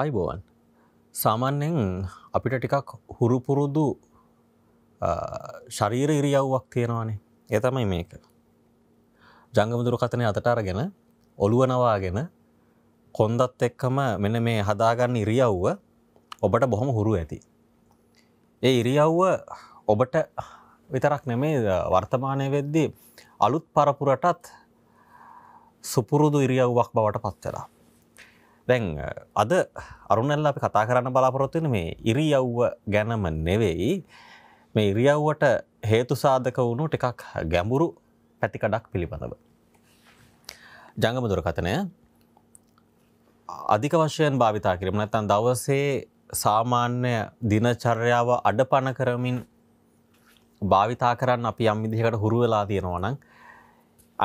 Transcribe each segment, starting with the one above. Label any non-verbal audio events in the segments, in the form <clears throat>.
ආයිබෝවන් සාමාන්‍යෙන් අපිට ටිකක් හුරුපුරුදු ශරීර ඉරියව්වක් තියෙනවානේ එතමයි මේක ජංගමුදුරු කතනය අතට අරගෙන ඔළුවනවාගෙන කොන්දත් එක්කම මෙන මේ හදාගන්න ඉරියව්ව ඔබට බොහොම හුරු ඇති. ඒ ඉරියව්ව ඔබට විතරක් නෙමේ වර්තමානය වෙද්දී අලුත් පරපුරටත් සුපුරුදු ඉරියව්වක් බවට පත්වෙලා. දැන් අද අරුණැල්ල අපි කතා කරන්න බලාපොරොත්වෙන මේ ඉරි අව්ව ගැනම නෙවෙයි මේ ඉරියව්වට හේතු සාධක වුණු ටිකක් ගැඹුරු පැතිකඩක් පිළිබඳව. ජංගම දුරකථනය අධික වශයෙන් භාවිතා කිරීම නැත්තන් දවසේ සාමාන්‍ය දිනචර්යාව අඩපන කරමින් භාවිතා කරන්න අපි යම් විදිහකට හුරු වෙලා තියෙනවා නම්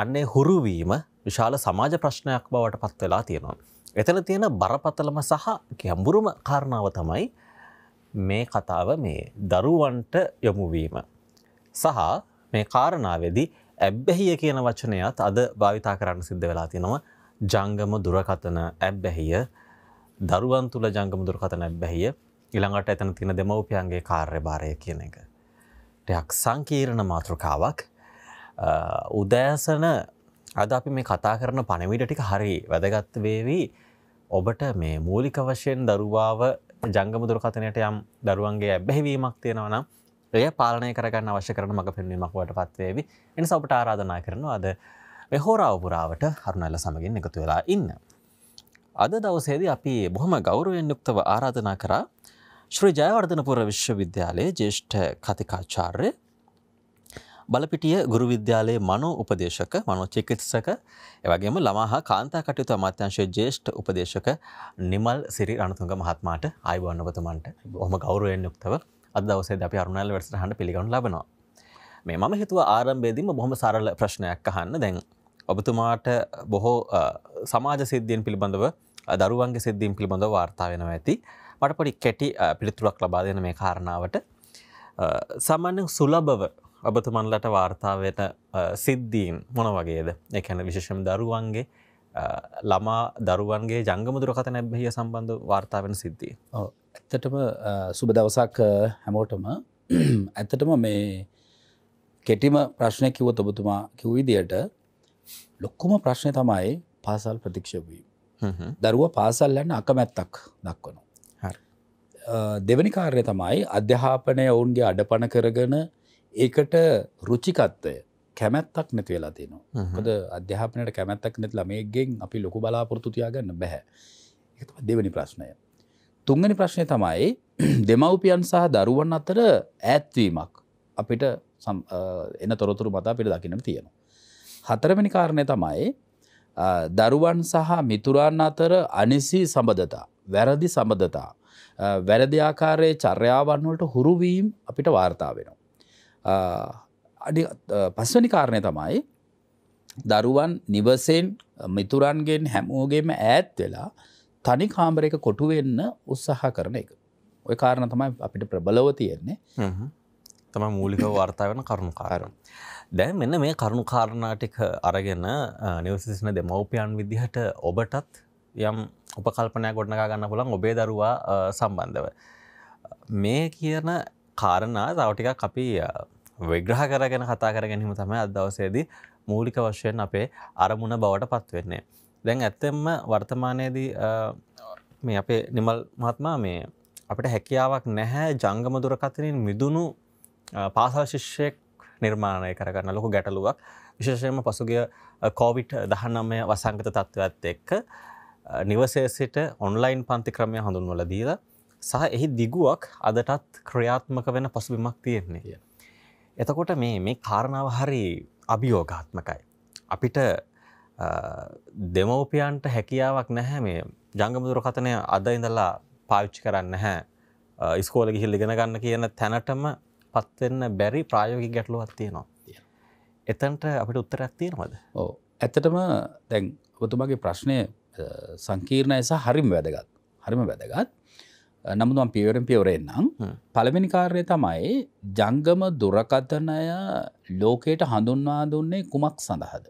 අන්නේ හුරුවීම විශාල සමාජ ප්‍රශ්නයක් බවට පත් වෙලා තියෙනවා. එතන තියෙන බරපතලම සහ ගැඹුරුම කාරණාව තමයි මේ කතාව මේ දරුවන්ට යොමුවීම. සහ මේ කාරණාවේදී ඇබ්බැහිය කියන වචනයත් අද භාවිතා කරන්න සිද්ධ වෙලා තිනවා ජංගම දුරකතන ඇබ්බැහිය දරුවන් තුළ ජංගම දුරකතන ඇබ්බැහිය ඉළඟට ඇතන තින දෙමවපියන්ගේ කාර්යභාරය කියන එක. ටයක් සංකීරණ මාතෘකාවක් උදෑසන අද අපි මේ කතා කරන පණවිට ටික හරි වැදගත් වේවී ඔබට මේ මූලික වශයෙන් දරුවාව ජංගම දුරකතනයට යම් දරුවන්ගේ ඇබැහිවීමක් තියෙනවනම් එය පාලනය කරගන්න අවශ්‍ය කරන මඟ පෙන්වීමක්වට පත්වේවි එනිසා ඔබට ආරාධනා කරනවා අද හෝරාවපුරාවට හරුණල්ල සමගින් එකතු වෙලා ඉන්න. අද දවසේද අපි බොහොම ගෞරුවෙන් යුක්තව ආරාධනා කරා ශ්‍රී ජයවර්ධනපුර විශ්වවිද්‍යාලයේ ජේෂ්ඨ කතිකාචාර්ය බලපිටිය ගුරු විද්‍යාලයේ මනෝ උපදේශක මනෝ චිකිත්සක එවගේම ළමාහා කාන්තා කටයුතු අමාත්‍යංශයේ ජ්‍යෙෂ්ඨ උපදේශක නිමල් සිරි රණතුංග මහත්මයාට ආයුබෝවන් ඔබතුමන්ට බොහොම ගෞරවයෙන් යුක්තව අද දවසේදී අපි අරුණාල වැඩසටහන පිළිගනු ලබනවා. මේ මම හිතුවා ආරම්භයේදීම බොහොම සරල ප්‍රශ්නයක් අහන්න දැන් ඔබතුමාට බොහෝ සමාජ සිද්ධියෙන් පිළිබඳව දරුවන්ගේ සිද්ධීම් පිළිබඳව වාර්තා වෙනවා ඇති මට පොඩි කැටි පිළිතුරක් ලබා දෙන මේ කාරණාවට සාමාන්‍යයෙන් සුලබව ඔබතුමන්ලට වාර්තාවයට සිද්ධීන් මොන වගේද එකැන විශෂම දරුවන්ගේ ළමා දරුවන්ගේ ජංගමුදුරකත නැබ්බහිය සම්බන්ධ වාර්තාවෙන සිද්ධිය. ඇත්තටම සුබ දවසක් හැමෝටම <clears throat> ඇත්තටම මේ කෙටිම ප්‍රශ්නය කිව ඔබතුමා කිව් විදියට ලොක්කුම ප්‍රශ්නය තමයි පාසල් ප්‍රතික්ෂවී. දරුව පාසල් යන්න අකමැත්තක් දක්වනු. දෙවැනි කාර්ය තමයි අධ්‍යාපනය ඔවුන්ගේ අඩපන කරගෙන ඒකට රුචිකත්වය කැමැත්තක් නැති වෙලා තියෙනවා හොද අධ්‍යාපනයට කැමැත්තක් නැති ළමයගෙන් අපි ලොකු බලාපොරතු තියාගන්න බැහැ එක දෙවැනි ප්‍රශ්නය තුන්ගනි ප්‍රශ්නය තමයි <clears throat> දෙමව්පියන් සහ දරුවන් අතර ඈත්වීමක් අපිට එන තොරතුරු මතා පිට දකිනට තියෙනවා. හතරමනි කාරණය තමයි දරුවන් සහ මිතුරන් අතර අනිසි සබඳතා වැරදි සබඳතා වැරදි ආකාරයේ චර්යාවන් වලට හුරුවීම් අපිට වාර්තා වෙනවා. අඩි පස්වනි කාරණය තමයි දරුවන් නිවසෙන් මිතුරන්ගෙන් හැමෝගේම ඈත් වෙලා තනි කාමරක කොටුවෙන්න උත්සාහ කරන එක. ඔය කාරණ තමයි අපිට ප්‍රබලව තියෙන්නේ තම මූලික වර්තා වන කරුණු කාරණ. දැන් මෙන්න මේ කරුණු කාරණාටික අරගෙන නිවසිසින දෙමවපියන් විදිහට ඔබටත් යම් උපකල්පනය ගොඩනගා ගන්න පුළන් ඔබේ දරුවා සම්බන්ධව. මේ කියන කාරණා තවටික අපි වෙග්‍රහ කරගෙන කතා කර ගැනීම තමයි අදවසේදී මූලික වශයෙන් අපේ අරමුණ බවට පත්වෙන්නේ. දැන් ඇත්තෙම වර්තමානයේදී මේ අපේ නිමල් මහත්මා මේ අපට හැකියාවක් නැහැ ජංගම දුරකතනින් මිදුණු පාසල් ශිෂ්‍යයෙක් නිර්මාණය කරගන්න ලොකු ගැටලුවක් විශේෂයම පසුගිය කෝවිට් දහනමය වසංගත තත්ත්වත් එක්ක නිවසේ සිට ඔන්ලයින් පන්ති ක්‍රමය හඳුන්වල දීලා සහ එහි දිගුවක් අදටත් ක්‍රියාත්මක වෙන පසුබිමක් තියෙන්නේ. එතකොට මේ මේ කාරණාව හරි අභියෝගාත්මකයි. අපිට දෙමවපියන්ට හැකියාවක් නැහැ මේ ජංගමුදුරකතනය අද ඉඳල්ලා පාවිච්චි කරන්න හැ ඉස්කෝල ගිහිල් ඉගෙන ගන්න කියන තැනටම පත්වෙන්න බැරි ප්‍රායෝගි ගැටලුවත් තියෙනවා. එතන්ට අපිට උත්තරයක් තියෙනවද. ඕ ඇතටම දැන් ඔතුමගේ ප්‍රශ්නය සංකීර්ණය සහ හරිම වැදගත් හරිම වැදගත් නමුදුවන් පියවරෙන් පියවරෙන්න්නම් පළවෙනි කාර්ය තමයි ජංගම දුරකථනය ලෝකයට හඳුන්වා දුන්නේ කුමක් සඳහද.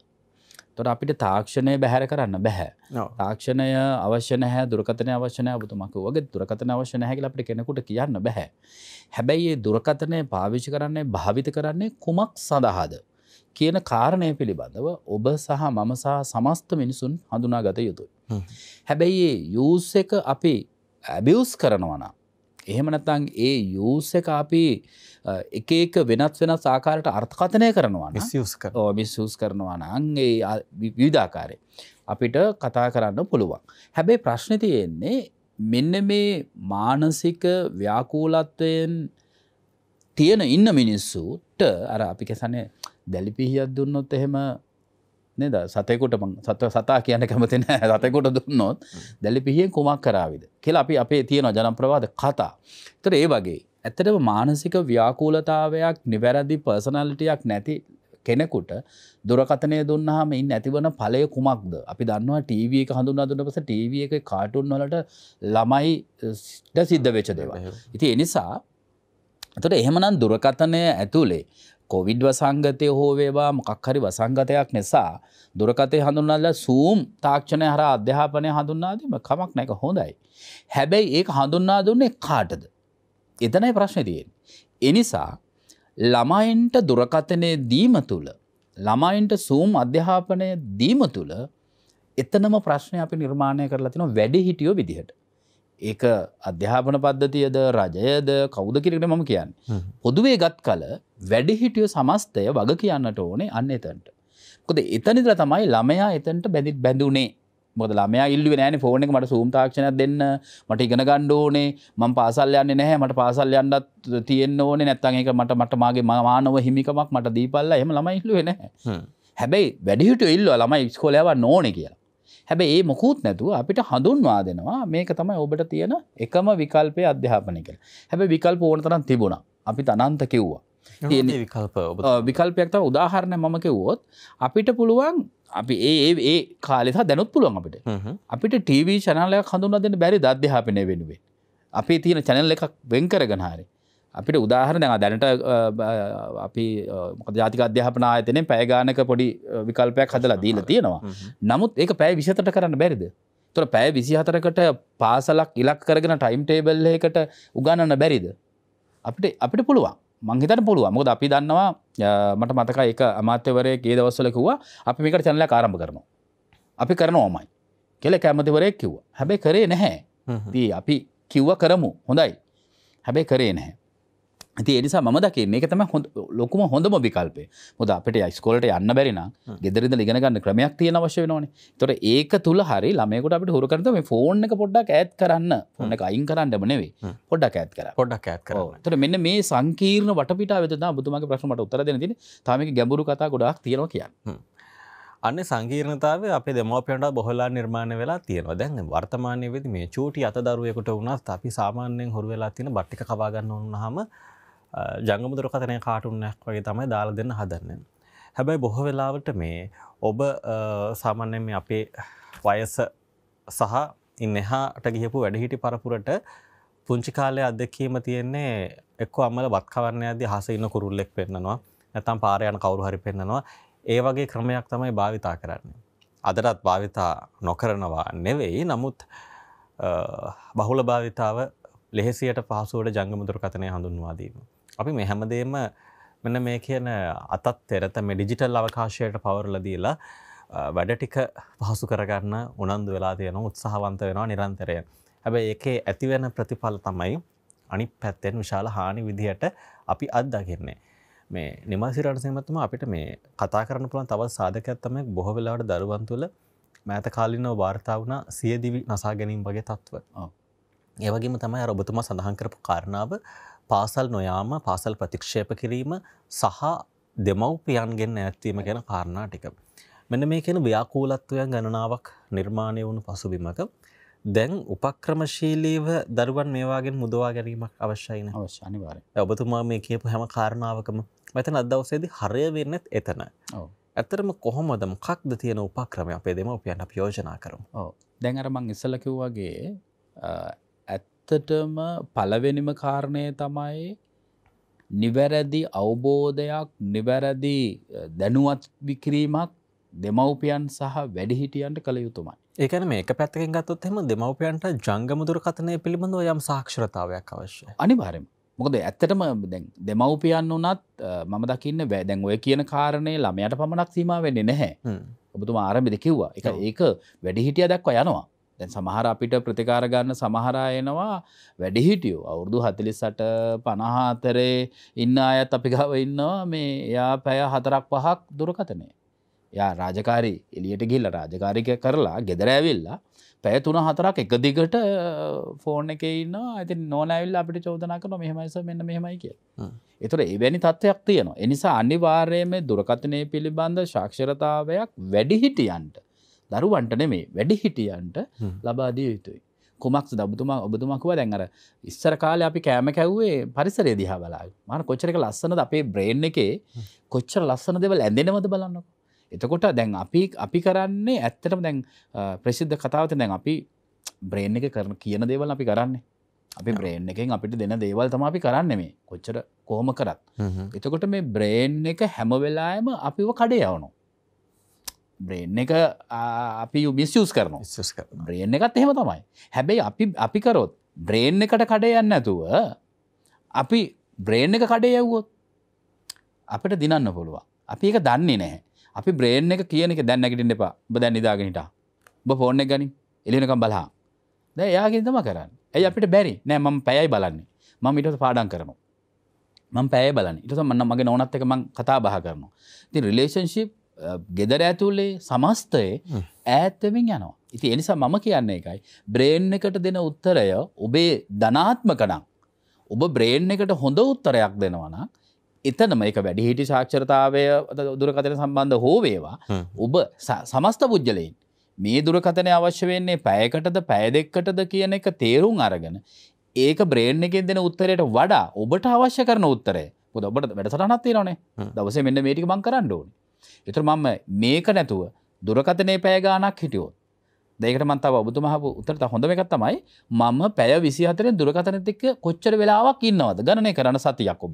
තොට අපිට තාක්ෂණය බැහැර කරන්න බැහැ. තාක්ෂණය අවශ්‍යනහ දුරකතන අවශ්‍යනය බතුමක වගේ දුරකතන අවශ්‍යනහැකිල අපට කෙනෙකුට කියන්න බැහැ. හැබැයි ඒ දුරකතනය පාවිච්චි කරන්නේ භාවිත කරන්නේ කුමක් සඳහාද. කියන කාරණය පිළිබඳව ඔබ සහ මම සහ සමස්ත මිනිසුන් හඳුනා ගත යුතුයි. හැබැයි යස් එක අපි ඇබියස් කරනවනම් එහෙම නැතන් ඒ යස් එක අපි එක එක වෙනත් වෙන සාකාරට අර්ථකථනය කරනවා මිස්සස් කරනවා නං ඒ විවිධාකාරය අපිට කතා කරන්න පුළුවන් හැබැයි ප්‍රශ්න තියෙන්නේ මෙන්න මේ මානසික ව්‍යාකූලත්වයෙන් තියෙන ඉන්න මිනිස්සුට අර අපි කෙසන දැලිපිහියක් දුන්නොත් එහෙම නේද සතයකොට සත්ව සතා කියන කැමතින සතකොට දුන්නොත් දැලි පිහියෙන් කුමක් කරාවිද කියලා අපි අපේ තියෙන ජනප්‍රවාද කතා තර ඒ වගේ ඇත්තටම මානසික ව්‍යාකූලතාවයක් නිවැරදි පර්සනල්ටියක් නැති කෙනෙකුට දුරකතනය දුන්නහම ඉන්න ඇතිවන පලය කුමක්ද අපි දන්නවා ටීව එක හඳුන්නා දුන්න පස ටීව එක කාටුන් වලට ළමයි සිද්ධ වෙච්ච දේවා ඉති එනිසා තොට එහෙමනම් දුරකතනය ඇතුළේ කොවිඩ් වසංගතය හෝ වේවා මොකක් හරි වසංගතයක් නිසා දුරකතේ හඳුන්නල්ල සූම් තාක්ෂණය හර අධ්‍යාපනය හඳුන්නාදීම කමක් නැක හොඳයි. හැබැයි ඒක හඳුන්නා දුන්නේ කාටද. එතනයි ප්‍රශ්නතියෙන්. එනිසා ළමයින්ට දුරකතනය දීම තුළ ළමයින්ට සූම් අධ්‍යාපනය දීම තුළ එතනම ප්‍රශ්නය අපි නිර්මාණය කරලා තින වැඩි හිටියෝ විදිහට. ඒක අධ්‍යාපන පද්ධතියද රජයද කෞද කිරට මම කියන්න. පොදුවේ ගත් කල වැඩිහිටිය සමස්තය වග කියන්නට ඕනේ අන්න එතන්ට. කොද එතනිදර තමයි ළමයා එතන්ට බැදිත් බැඳුනේ මොද ළමයා ඉල්ලුව නෑන ෆෝන එක මට සූම්තාක්ෂණයක් දෙන්න මට ඉගෙන ගණ්ඩ ඕනේ මං පාසල් යන්න නැහැ මට පාසල් යන්නත් තියෙන්න්න ඕනේ නැත්තන් එක මට මට මගේ මානව හිමිකමක් මට දීපල්ල එම ළම ඉල්ලුවෙන හැබැයි වැඩිහිට ඉල්ල ළම ස්කෝලයව නෝන කියලා හැබ ඒ මොකුත් නැතුව අපිට හඳුන්වා දෙනවා මේක තමයි ඔබට තියෙන එකම විකල්පය අධ්‍යාපනය කළ හැබ විකල්ප ඕන තරන් තිබුණ අපි තනන්ත කිව්වා විකල්ප විකල්පයක් තම උදාහරණය මම කිව්වොත් අපිට පුළුවන් අපි ඒ ඒ කාලෙහ දැනුත් පුළුවන් අපිට අපිට ටීවී චනලයක් හඳුන්න දෙන්න බැරි දධ්‍යාපනය වෙනුවෙන් අපි තියෙන චැනල් එකක් වෙන් කරගනහාරේ අපිට උදාහරණ දැනට අපි ජාතික අධ්‍යාපන ආයතනෙන් පෑගානක පොඩි විකල්පයක් හදලා දීල තියෙනවා නමුත් ඒක පැෑ විසතට කරන්න බැරිද තොර පැෑ විසිහතරකට පාසලක් ඉලක් කරගෙන ටයිම් ටේබල් එකට උගන්නන්න බැරිද අපිට අපිට පුළුවන් මංහිතට පුළුව මොද අපි දන්නවා මට මතක එක අමාත්‍යවරය ඒ දවස්සලකුවා අපි මේකට චැනල කාරම්භ කරනවා අපි කරන ඕමයි කෙල කැමතිවරයක් කිව්ව හැබැ කරේ නැහැ දී අපි කිව්ව කරමු හොඳයි හැබැයි කරේ නැහැ ඇති එනිසා ම දකින්නේ එක තම ලොකුම හොඳම විකල්පේ හොද අපට යිස්කෝලට යන්න බැරින ගෙදරිද ලිගෙනගන්න ක්‍රමයක් තියෙන වශය වෙනවාන තොට ඒක තුළ හරි ළමයකුට අපට හුරකරද මේ ෆෝන් එක පොඩ්ඩක් ඇත් කරන්න ෆොන්න එක අයින් කරන්නම නෙවේ පොඩ්ඩක් ඇත් කර පොඩක් ඇත් කර තට මෙන්න මේ සංකීර්ණ වටපිට වෙත බුතුමගේ ප්‍රශ්මට උත්තර දෙන තින තමක ගැඹුරු කතා ගොඩක් තියෙනවා කියන්න. අන්න සංකීර්ණතාව අපේ දෙමෝපියන්ට බොහලා නිර්මාණය වෙලා තියෙනවා දැන් වර්තමානය වෙද මේ චූටි අතදරුවකට වුණත් අපි සාමාන්‍යයෙන් හොරු වෙලා තියෙන බට්ටි කවාගන්න ඔන්නහම ජංගමුදුරකතනය කාටුන්නක් වගේ තමයි දාලා දෙන්න හදන්න. හැබැයි බොහෝ වෙලාවට මේ ඔබ සාමන්‍යෙන් අපේ වයස සහ ඉන්නහාට ගිහපු වැඩහිටි පරපුරට පුංචි කාලය අදදකීම තියෙන්නේ එක්ක අමල වත්කවරණය අද හස ඉන්න කුරුල්ලෙක් පෙන්න්නනවා නැතම් පාරයන කවරු හරි පෙන්න්නනවා ඒ වගේ ක්‍රමයක් තමයි භාවිතා කරන්න. අදටත් භාවිතා නොකරනවා නෙවෙයි නමුත් බහුල භාවිතාව ලෙහෙසියට පහසුවට ජංගමුදුර කතනය හඳුන්වාදීම. අපි මේ හැමදේම මෙන්න මේ කියන අතත් එරත මේ ඩිජිටල් අවකාශයට පවරල දීලා වැඩ ටික පහසු කරගන්න උනන්දු වෙලා තියෙන උත්සාහවන්ත වෙනවා නිරන්තරය. හැබැයි එකේ ඇතිවෙන ප්‍රතිඵල තමයි අනි පැත්තෙන් විශාල හානි විදිහට අපි අත්දකින්නේ. මේ නිමසිරට සේමත්තුම අපිට මේ කතා කරන පුළන් තවත් සාධකඇත්තම බොහො වෙලාට දරුවන් තුළ මෑත කාලිනව වාර්තාවන සියදිවි නසා ගැනීම් වගේ තත්ත්ව. ඒවගේම තමයි ඔබතුම සඳහන් කරපු කාරණාව පාසල් නොයාම පාසල් ප්‍රතික්ෂේප කිරීම සහ දෙමව්පියන්ගෙන් ඇත්වීම ගැන කාරණා ටික. මෙන මේ කෙන ව්‍යාකූලත්වයන් ගණනාවක් නිර්මාණය වුණු පසුබිමක දැන් උපක්‍රමශීලීව දරුවන් මේවාගෙන් මුදවා ගැනීමක් අවශ්‍යයින අවශ්‍ය අනිවාර ඔබතුමා මේ කියපු හැම කාරණාවකම මෙතන අදවසේද හරය වෙන්නත් එතන ඇතරම කොහොමද මොකක්ද තියෙන උපක්‍රම අපේ දෙම උපියන්න ප්‍රයෝජනා කරම් දැන් අරමං ඉසලකිව්වාගේ ඇත්තටම පළවෙනිම කාරණය තමයි නිවැරදි අවබෝධයක් නිවැරදි දැනුවත් විකිරීමක් දෙමව්පියන් සහ වැඩිහිටියන්ට කළ යුතුමයි. ඒකන මේ පැත්තකින් ගත්තොත් එම දෙමවපියන්ට ජංගමුදුර කතනය පිළිබඳව යම් සාක්ෂරතාවයක් අවශ්‍ය. අනිවාරම මොකද ඇත්තටම දෙමව්පියන් වනත් මම දකින්න වැදැන් ඔය කියන කාරණය ළමයට පමණක් සීම වෙන්නේ නැහැ. ඔබතුමා ආරම්භිද කිව්වා එක ඒක වැඩිහිටිය දක්වා යනවා. දැන් සමහර අපිට ප්‍රතිකාරගන්න සමහරයනවා වැඩිහිටියෝ අවුරුදු හතිලිසට පණහාතරේ ඉන්න අයත් අපි ගව ඉන්නවා මේ එයා පැය හතරක් පහක් දුරකතනය. යා රාජකාරී එලියට ගිල්ල රාජකාරික කරලා ගෙදරඇවිල්ලා පැය තුන හතරක් එක දිගට ෆෝර්න එක ඉන්න ඇති නොනැවිල් අපිට චෝදනා කරන මෙහමයිස මෙන්න මෙහෙමයි කිය. එතුර එවැනි තත්ත්වයක් තියෙනවා. එනිසා අනිවාර්යය මේ දුරකතනය පිළිබඳ ශක්ෂරතාවයක් වැඩිහිටියන්ට දරුවන්ට නෙමේ වැඩිහිටියන්ට ලබාදිය යුතුයි. කුමක් දබතුමා ඔබතුමක්ව දැන්ර ඉස්සර කාල අපි කෑම කැව්වේ පරිසරේ දිහා බලා මන කොච්චරක ලස්සනද අපේ බ්‍රේන් එකේ කොච්චර ලස්සන දෙවල් ඇඳෙනවද බලන්නක. එතකොට දැන් අපි අපි කරන්නේ ඇත්තටම දැන් ප්‍රසිද්ධ කතාවත දැන් අපි බ්‍රේන් එක කරන කියන දේවල් අපි කරන්නේ අපි බ්‍රේන් එකෙන් අපිට දෙන දේවල් තම අපි කරන්න මේ කොච්චර කොහොම කරත් එතකොට මේ බ්‍රේන් එක හැමවෙලායම අපිව කඩේ යවනවා බ්‍රේන් එක අපි මිස්යස් කරන බ්‍රේන් එකත් එහෙම තමයි හැබැයි අපි අපි කරොත් බ්‍රේන් එකට කඩේ යන්න ඇතුව අපි බ්‍රේන් එක කඩේ යව්වොත් අපට දිනන්න පුළුවන් අපි එක දන්නේ නැහැ අපි බ්‍රේන් එක කියන එක දැන්නැගටින් එපා බ දැන් නිදාගෙනට බ ෆෝර්න එක ගනි එලිනකම් බලහා ද යාගෙනතම කරන්න ඇයි අපිට බැරි නෑ මම පැයයි බලන්නේ මම ඉටස පාඩන් කරනවා මම පැය බලන්න ඉටස මන්න මගේ නොනත් එක මං කතා බහ කරනවා ති රිලේශන්ශිප් ගෙදර ඇතුලේ සමස්තයේ ඈත්වමින් යනවා. ඉති එනිසා මම කියන්නේ එකයි. බ්‍රේන් එකට දෙන උත්තරය ඔබේ ධනාත්මකනම්. ඔබ බ්‍රේන් එකට හොඳ උත්තරයක් දෙනවන. එතනම එක වැඩිහිටි ශාක්ෂරතාවය දුරකතන සම්බන්ධ හෝවේවා. ඔබ සමස්ත පුද්ජලයෙන්. මේ දුරකතනය අවශ්‍ය වෙන්නේ පැයකටද පැය දෙක්කටද කියන එක තේරුම් අරගෙන. ඒක බ්‍රේන් එකෙන් දෙන උත්තරයට වඩා ඔබට අවශ්‍ය කරන උත්තරේ පුද ඔබට වැඩසටනත් තේරනේ දවසේ මෙන්න මේටික බං කරන්න ඕනේ එතුර මම මේක නැතුව දුරකතනය පෑගානක් හිටියෝ දෙකට මන්තාව ඔබතුමහපු උතරට හොඳ එකක් තමයි මම පැය විසිහතරෙන් දුරකතනතික කොච්චර වෙලාවක් ඉන්නවද ගණනය කරන සතියක් ඔබ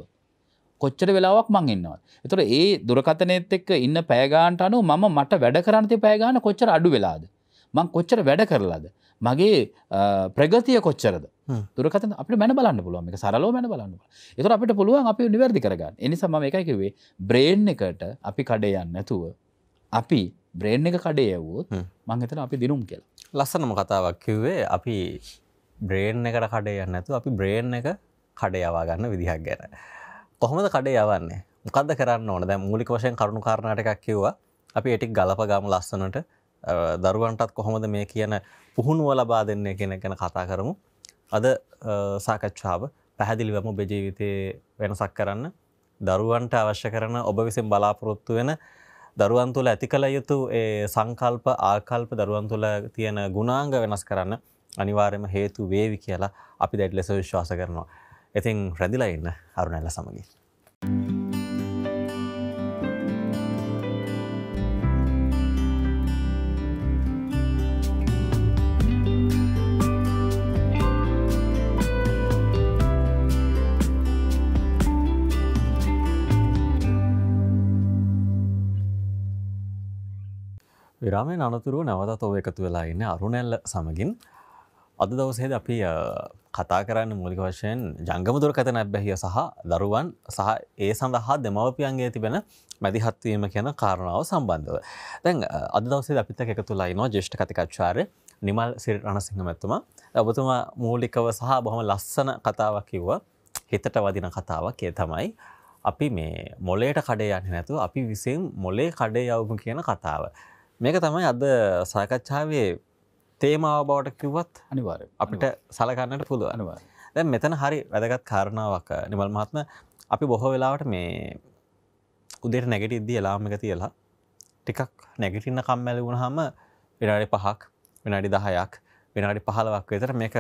කොච්චර වෙලාවක් මං ඉන්නවා. එතුර ඒ දුරකතනයත් එක්ක ඉන්න පෑගාන්ට අනු මම මට වැඩ කරනති පෑගාන කොච්චර අඩු වෙලාද. මං කොච්චර වැඩ කරලාද. මගේ ප්‍රගතිය කොච්චරද. දුරකත අප මැන බලන්න පුළුවන් එක සරලෝ මැන බලන්න එතර අපට පුළුවන් අපි නිවැරදි කරගන්න එනිසම එකයිකිවේ බ්‍රේන් එකට අපි කඩේ යන්න ඇතුව අපි බ්‍රේන් එක කඩේ යවූත් මංහිතන අපි දිනුම් කියලා ලස්සනම කතාවක් කිව්වේ අපි බ්‍රේන් එකට කඩේ යන්න ඇතු අපි බ්‍රේන් එක කඩේ යවා ගන්න විදිහක් ගැන කොහොමද කඩේ යවන්නේ මොකද කරන්න ඕන දැ මුලික වශයෙන් කරුණු කාරණටකක් කිව්වා අපි එටික් ගලපගාම ලස්සනට දරුවන්ටත් කොහොමද මේ කියන පුහුණුව ලබා දෙන්නේ කෙන ගැන කතා කරමු අද සාකච්ඡාව පැහැදිලිවම ඔබ ජීවිතය වෙනසක් කරන්න දරුවන්ට අවශ්‍ය කරන ඔබ විසින් බලාපොරොත්තු වෙන දරුවන් තුළ ඇති කළ යුතු සංකල්ප ආකල්ප දරුවන් තුළ තියෙන ගුණාංග වෙනස් කරන්න අනිවාර්යම හේතු වේවි කියලා අපි දැඩ් ලෙස විශ්වාස කරනවා. ඉතින් රැඳිලා ඉන්න අරුණැල්ල සමගින්. Thank you. විරාමයෙන් අනතුරුව නැවතත් ඔව එකතු වෙලා ඉන්න අරුණැල්ල සමගින් අද දවසේද අපි කතා කරන්න මුලික වශයෙන් ජංගම දුරකත නැබ්බැහිය සහ දරුවන් සහ ඒ සඳහා දෙමවපියන්ගේ තිබෙන මැදිහත්වීම කියන කාරණාව සම්බන්ධව. තැන් අද දවසේ අපිත එකතුලා නවා ජේෂ්ඨ කතිකච්චාරය නිමල් සිරි රණසිංහ මැත්තුමා ඔබතුමා මූලිකව සහ බොහොම ලස්සන කතාවක් කිව්ව හිතට වදින කතාවක් ඒ තමයි. අපි මේ මොලේට කඩේ යන්න නැතු අපි විසින් මොලේ කඩේ යවමු කියන කතාව. මේක තමයි අද සාකච්ඡාවේ තේමාව බවට කිව්වත් අනිවාර අපිට සලකන්නට පුළුව අනිවා දැ මෙතන හරි වැදගත් කාරණාවක් නිවල් මහත්ම අපි බොහෝ වෙලාවට මේ උදේට නැගට ඉද්දි එලාමක තියලා ටිකක් නැගටින්න කම්මැලි වුණ හම විනාඩි පහක් විනාඩි දහයක් විනාඩි පහලවක් වෙතර මේක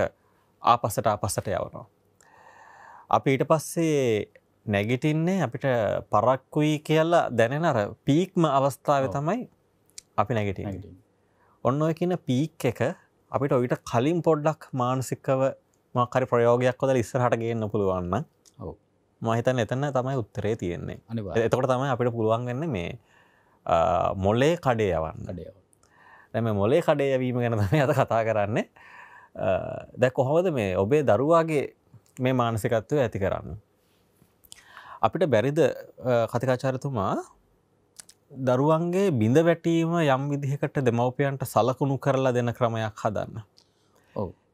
ආපස්සට ආපස්සට යවනවා. අපි ඊට පස්සේ නැගිටින්නේ අපිට පරක්කුයි කියලා දැනෙන අර පීක්ම අවස්ථාව තමයි අපි නැගට ඔන්න ඔය කියන පීක් එක අපිට ඔයිට කලින් පොඩ්ඩක් මානසිකව මකරි ප්‍රයෝගයක් කොද ඉස්සරහට ගන්න පුළුවන්න මහිතන් එතන්න තමයි උත්තරේ තියෙන්නේ එතකොට තමයි අපිට පුළුවන් වෙන්න මේ මොල්ලේ කඩේ යවන්න ඩේ දැම මොලේ කඩයවීම ගැන තම ඇත කතා කරන්නේ දැ කොහොමද මේ ඔබේ දරුවාගේ මේ මානසිකත්වය ඇති කරන්න. අපිට බැරිද කතිකාචාරතුමා දරුවන්ගේ බිඳ වැටීම යම් විදිහකට දෙමවපියන්ට සලකුණු කරලා දෙන ක්‍රමයක් හදන්න.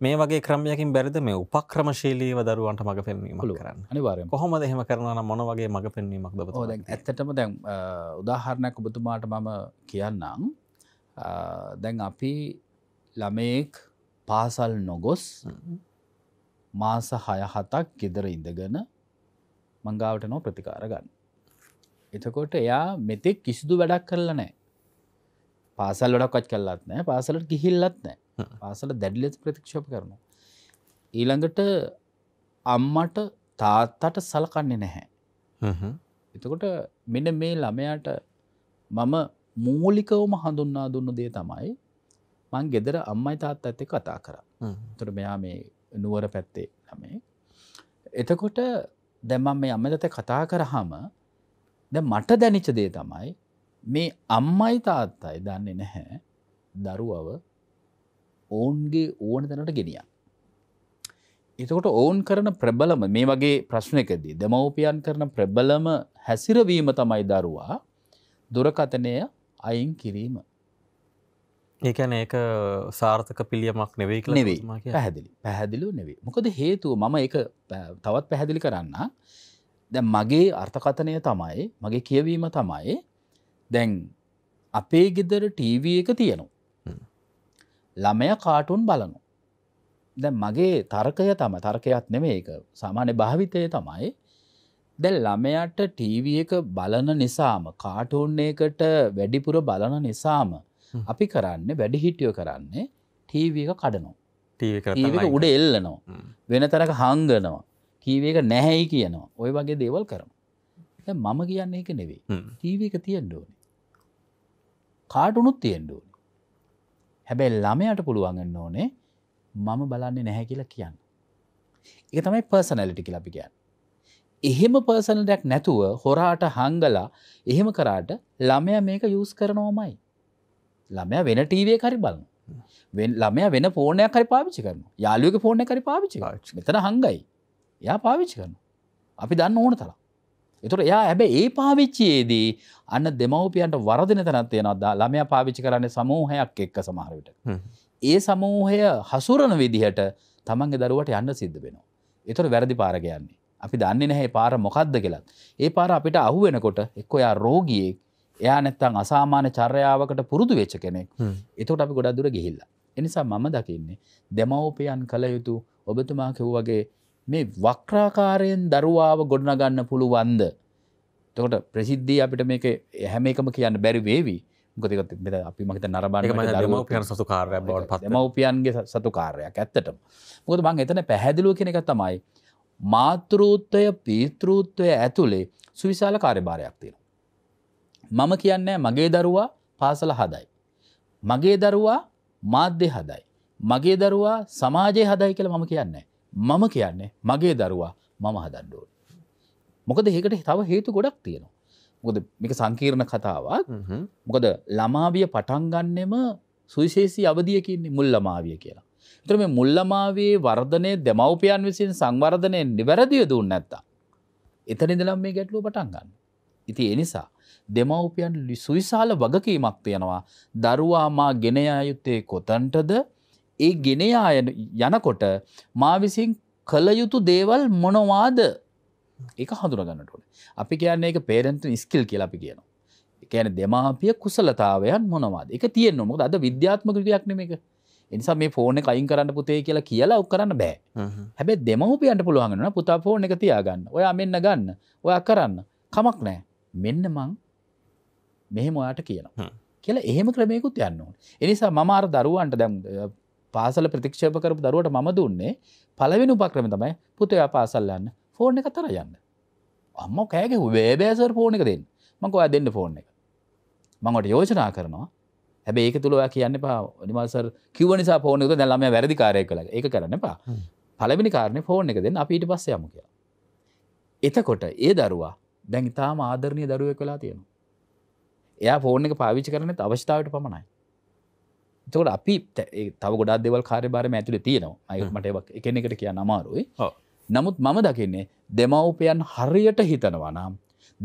මේ වගේ ක්‍රමයකින් බැරිද මේ උපක්‍රමශීලීව දරුවන්ට මඟ පෙන්වීමලු කරන්න අනිවාරය කොහොම දෙහෙම කරන මොන වගේ මඟ පෙන්වීමක් ද ඇත්තටම දැන් උදාහරණයක් ඔබතුමාට මම කියන්නම් දැන් අපි ළමයෙක් පාසල් නොගොස් මාස හයහතක් ගෙදර ඉඳගෙන මංගාවට නෝ ප්‍රතිකාරගන්න එතකොට එයා මෙතෙක් කිසිදු වැඩක් කරලා නෑ පාසල් වඩක්වත් කල්ලත් නෑ පාසලට ගිහිල්ලත් නෑ පාසල දැඩිලෙස ප්‍රතික්ෂප කරනවා. ඊළඟට අම්මට තාත්තට සලකන්නේ නැහැ. එතකොට මෙන මේ ළමයට මම මූලිකවම හඳුන්නා දුන්න දේ තමයි මං ගෙදර අම්මයි තාත් ඇත්තේ කතා කර තුර මෙයා මේ නුවර පැත්තේ ළමේ එතකොට දැමම් මේ අම්ම තත කතා කරහම දැ මට දැනිච්ච දේ තමයි මේ අම්මයි තාත්තයි දන්නේ නැහැ දරුවව ඔවුන්ගේ ඕන තැනට ගෙනියන්. එතකොට ඔවුන් කරන ප්‍රබලම මේ වගේ ප්‍රශ්නකදී දෙමවපියන් කරන ප්‍රබලම හැසිරවීම තමයි දරුවා දුරකතනය අයින් කිරීම. ඒකැන ඒක සාර්ථක පිළියමක් නෙවෙයි නෙවෙයි පැහැදිලි පැහැදිලු නෙවේ මොකද හේතුව මම එක තවත් පැහැදිලි කරන්න දැ මගේ අර්ථකථනය තමයි මගේ කියවීම තමයි දැන් අපේ ගෙදර ටීව එක තියනු. ළමය කාටුන් බලනු. දැ මගේ තර්කය තම තර්කයත් නෙමේ එක සාමාන්‍ය භාවිතය තමයි දැ ළමයට ටීව එක බලන නිසාම කාටුන් එකට වැඩිපුර බලන නිසාම අපි කරන්න වැඩිහිටියෝ කරන්නේ ටීව එක කඩනවා. ටීව උඩ එල්ලනවා වෙන තරක හංගනවා කීවේක නැහැයි කියනවා ඔය වගේ දේවල් කරම මම කියන්න එක නෙවේ ටීවක තියෙන්ඩෝන කාටුනුත් තියෙන්ඩෝන හැබැයි ළමයට පුළුවන්ගන්න ඕනේ මම බලන්නේ නැහැ කියලා කියන්න එක තමයි පර්සනැලිටි කියලා අපි කියන්න එහෙම පර්සනල් ඩැක් නැතුව හොරාට හංගලා එහෙම කරාට ළමය මේක යුස් කරනෝමයි ළමය වෙන ටීවේ කරි බලන්න ළමය වෙන පෝනයක් කරි පාවිචි කරන යාලුවක පෝර්ණය කරි පාවිචි මෙතන හංගයි යා පාවිච්චි කරන. අපි දන්න ඕන තලා. එතුට එයා ඇබ ඒ පාවිච්චියේදී අන්න දෙමවපියන්ට වරදින තැනත්තියෙන අදා ළමය පාවිච්චි කරන්නේ සමූහයක් එක්ක සමහරවිට. ඒ සමූහය හසුරන විදිහට තමන්ගේ දරුවට යන්න සිද්ධ වෙනවා. එතුට වැරදි පාරගයන්නේ. අපි දන්නේ නැහැ පාර මොකක්ද කියලත්. ඒ පාර අපිට අහු වෙනකොට එක්ක යා රෝගියෙක් එයා නැත්තං අසාමාන්‍ය චර්යාවකට පුරුදු වෙච්ච කෙනෙක් එතකොට අපි ගොඩක් දුර ගිහිල්ලා. එනිසා මම දකින්නේ දෙමවපියන් කළ යුතු ඔබතුමා කිව්වගේ මේ වක්‍රාකාරයෙන් දරුවාව ගොඩනගන්න පුළුවන්ද. තකොට ප්‍රසිද්ධී අපිට මේක හැම එකම කියන්න බැරි වේවි ගොතිකත් මෙ අපි මහිත නරබාන සතු කාරය බවට පත් මවපියන්ගේ සතු කාරයක් ඇත්තටම. මොකද මං එතන පැහැදිලුව කෙනෙක තමයි. මාතෘත්වය පීතෘත්වය ඇතුළේ සුවිශාල කාර්යභාරයක් තියෙන. මම කියන්නේ මගේ දරුවා පාසල හදයි. මගේ දරුවා මාධ්‍ය හදයි. මගේ දරුවා සමාජය හදයි කියල මම කියන්නේ. මම කියන්නේ මගේ දරුවා මම හදන්ඩුවන්. මොකද ඒකට තව හේතු ගොඩක් තියෙනවා. මොකද මේක සංකීර්ණ කතාවක් මොකද ළමාවිය පටන්ගන්නෙම සුවිශේෂී අවධියකින්නේ මුල්ලමාවිය කියලා. එතර මේ මුල්ලමාවේ වර්ධනය දෙමවපියන් විසින් සංවර්ධනය නිවැරදිය දුන්න නැත්තා. එතනිදලම් මේ ගැටලුව පටන්ගන්න. ඉති එනිසා දෙමවපියන් සුවිශාල වගකීමක් තියෙනවා දරුවාමා ගෙනයා යුත්තේ කොතන්ටද ඒ ගෙනයා යනකොට මා විසින් කළ යුතු දේවල් මොනවාද ඒක හඳුරගන්නට ඕන අපි කියන්නේ එක පේරෙන්ට ස්කිල් කියලා අපි කියනවා එකන දෙමාපිය කුසලතාවයන් මොනවාද එක තියෙන් නොමුද අද විද්‍යාත්මකයක් නෙම එක එනිසා මේ ෆෝන කයින් කරන්න පුතේ කියලා කියලා ඔක් කරන්න බෑ හැබැ දෙමවපියන්ට පුළුවන්ගන්න පුතා ෆෝන එක තියාගන්න ඔයා මෙන්න ගන්න ඔයා කරන්න කමක් නෑ මෙන්න මං මෙහෙම ඔයාට කියනවා කියලා එහෙම ක්‍රමයකුත් යන්න ඕන එනිසා මමාර දරුවන්ට දැම් පාසල ප්‍රතික්ෂප කරපු දරුවට මම දුන්නේ පලවෙන උපක්‍රම තමයි පුතයා පාසල්ලන්න ෆෝර්න එක තර යන්න. අම්ම කෑගෙ වේබෑසර් ෆෝන එක දෙන්න මංක ඔයා දෙන්න ෆෝර්න එක. මංවට යෝජනා කරනවා හැබේ ඒක තුළවා කියන්න පා නිමසර් කිව නිසා ෆෝනක දැල්ලම වැරදි කාරය කළ ඒ කරන්න පා පලවෙනි කාරණය ෆෝර්න එක දෙන්න අපිට පස්ස යම කිය. එතකොට ඒ දරුවා දැන් ඉතාම ආදරණය දරුව කලා තියෙනවා. එයා ෆෝර්න එක පාවිච්චි කරන අවශ්‍යාවට පමණයි. තකට අපි තව ගොඩා දෙවල් කාරබාර ඇතුල තියෙනවා අයමට එකනෙකට කිය නමාරුයි නමුත් මම දකින්නේ දෙමවපයන් හරියට හිතනවනම්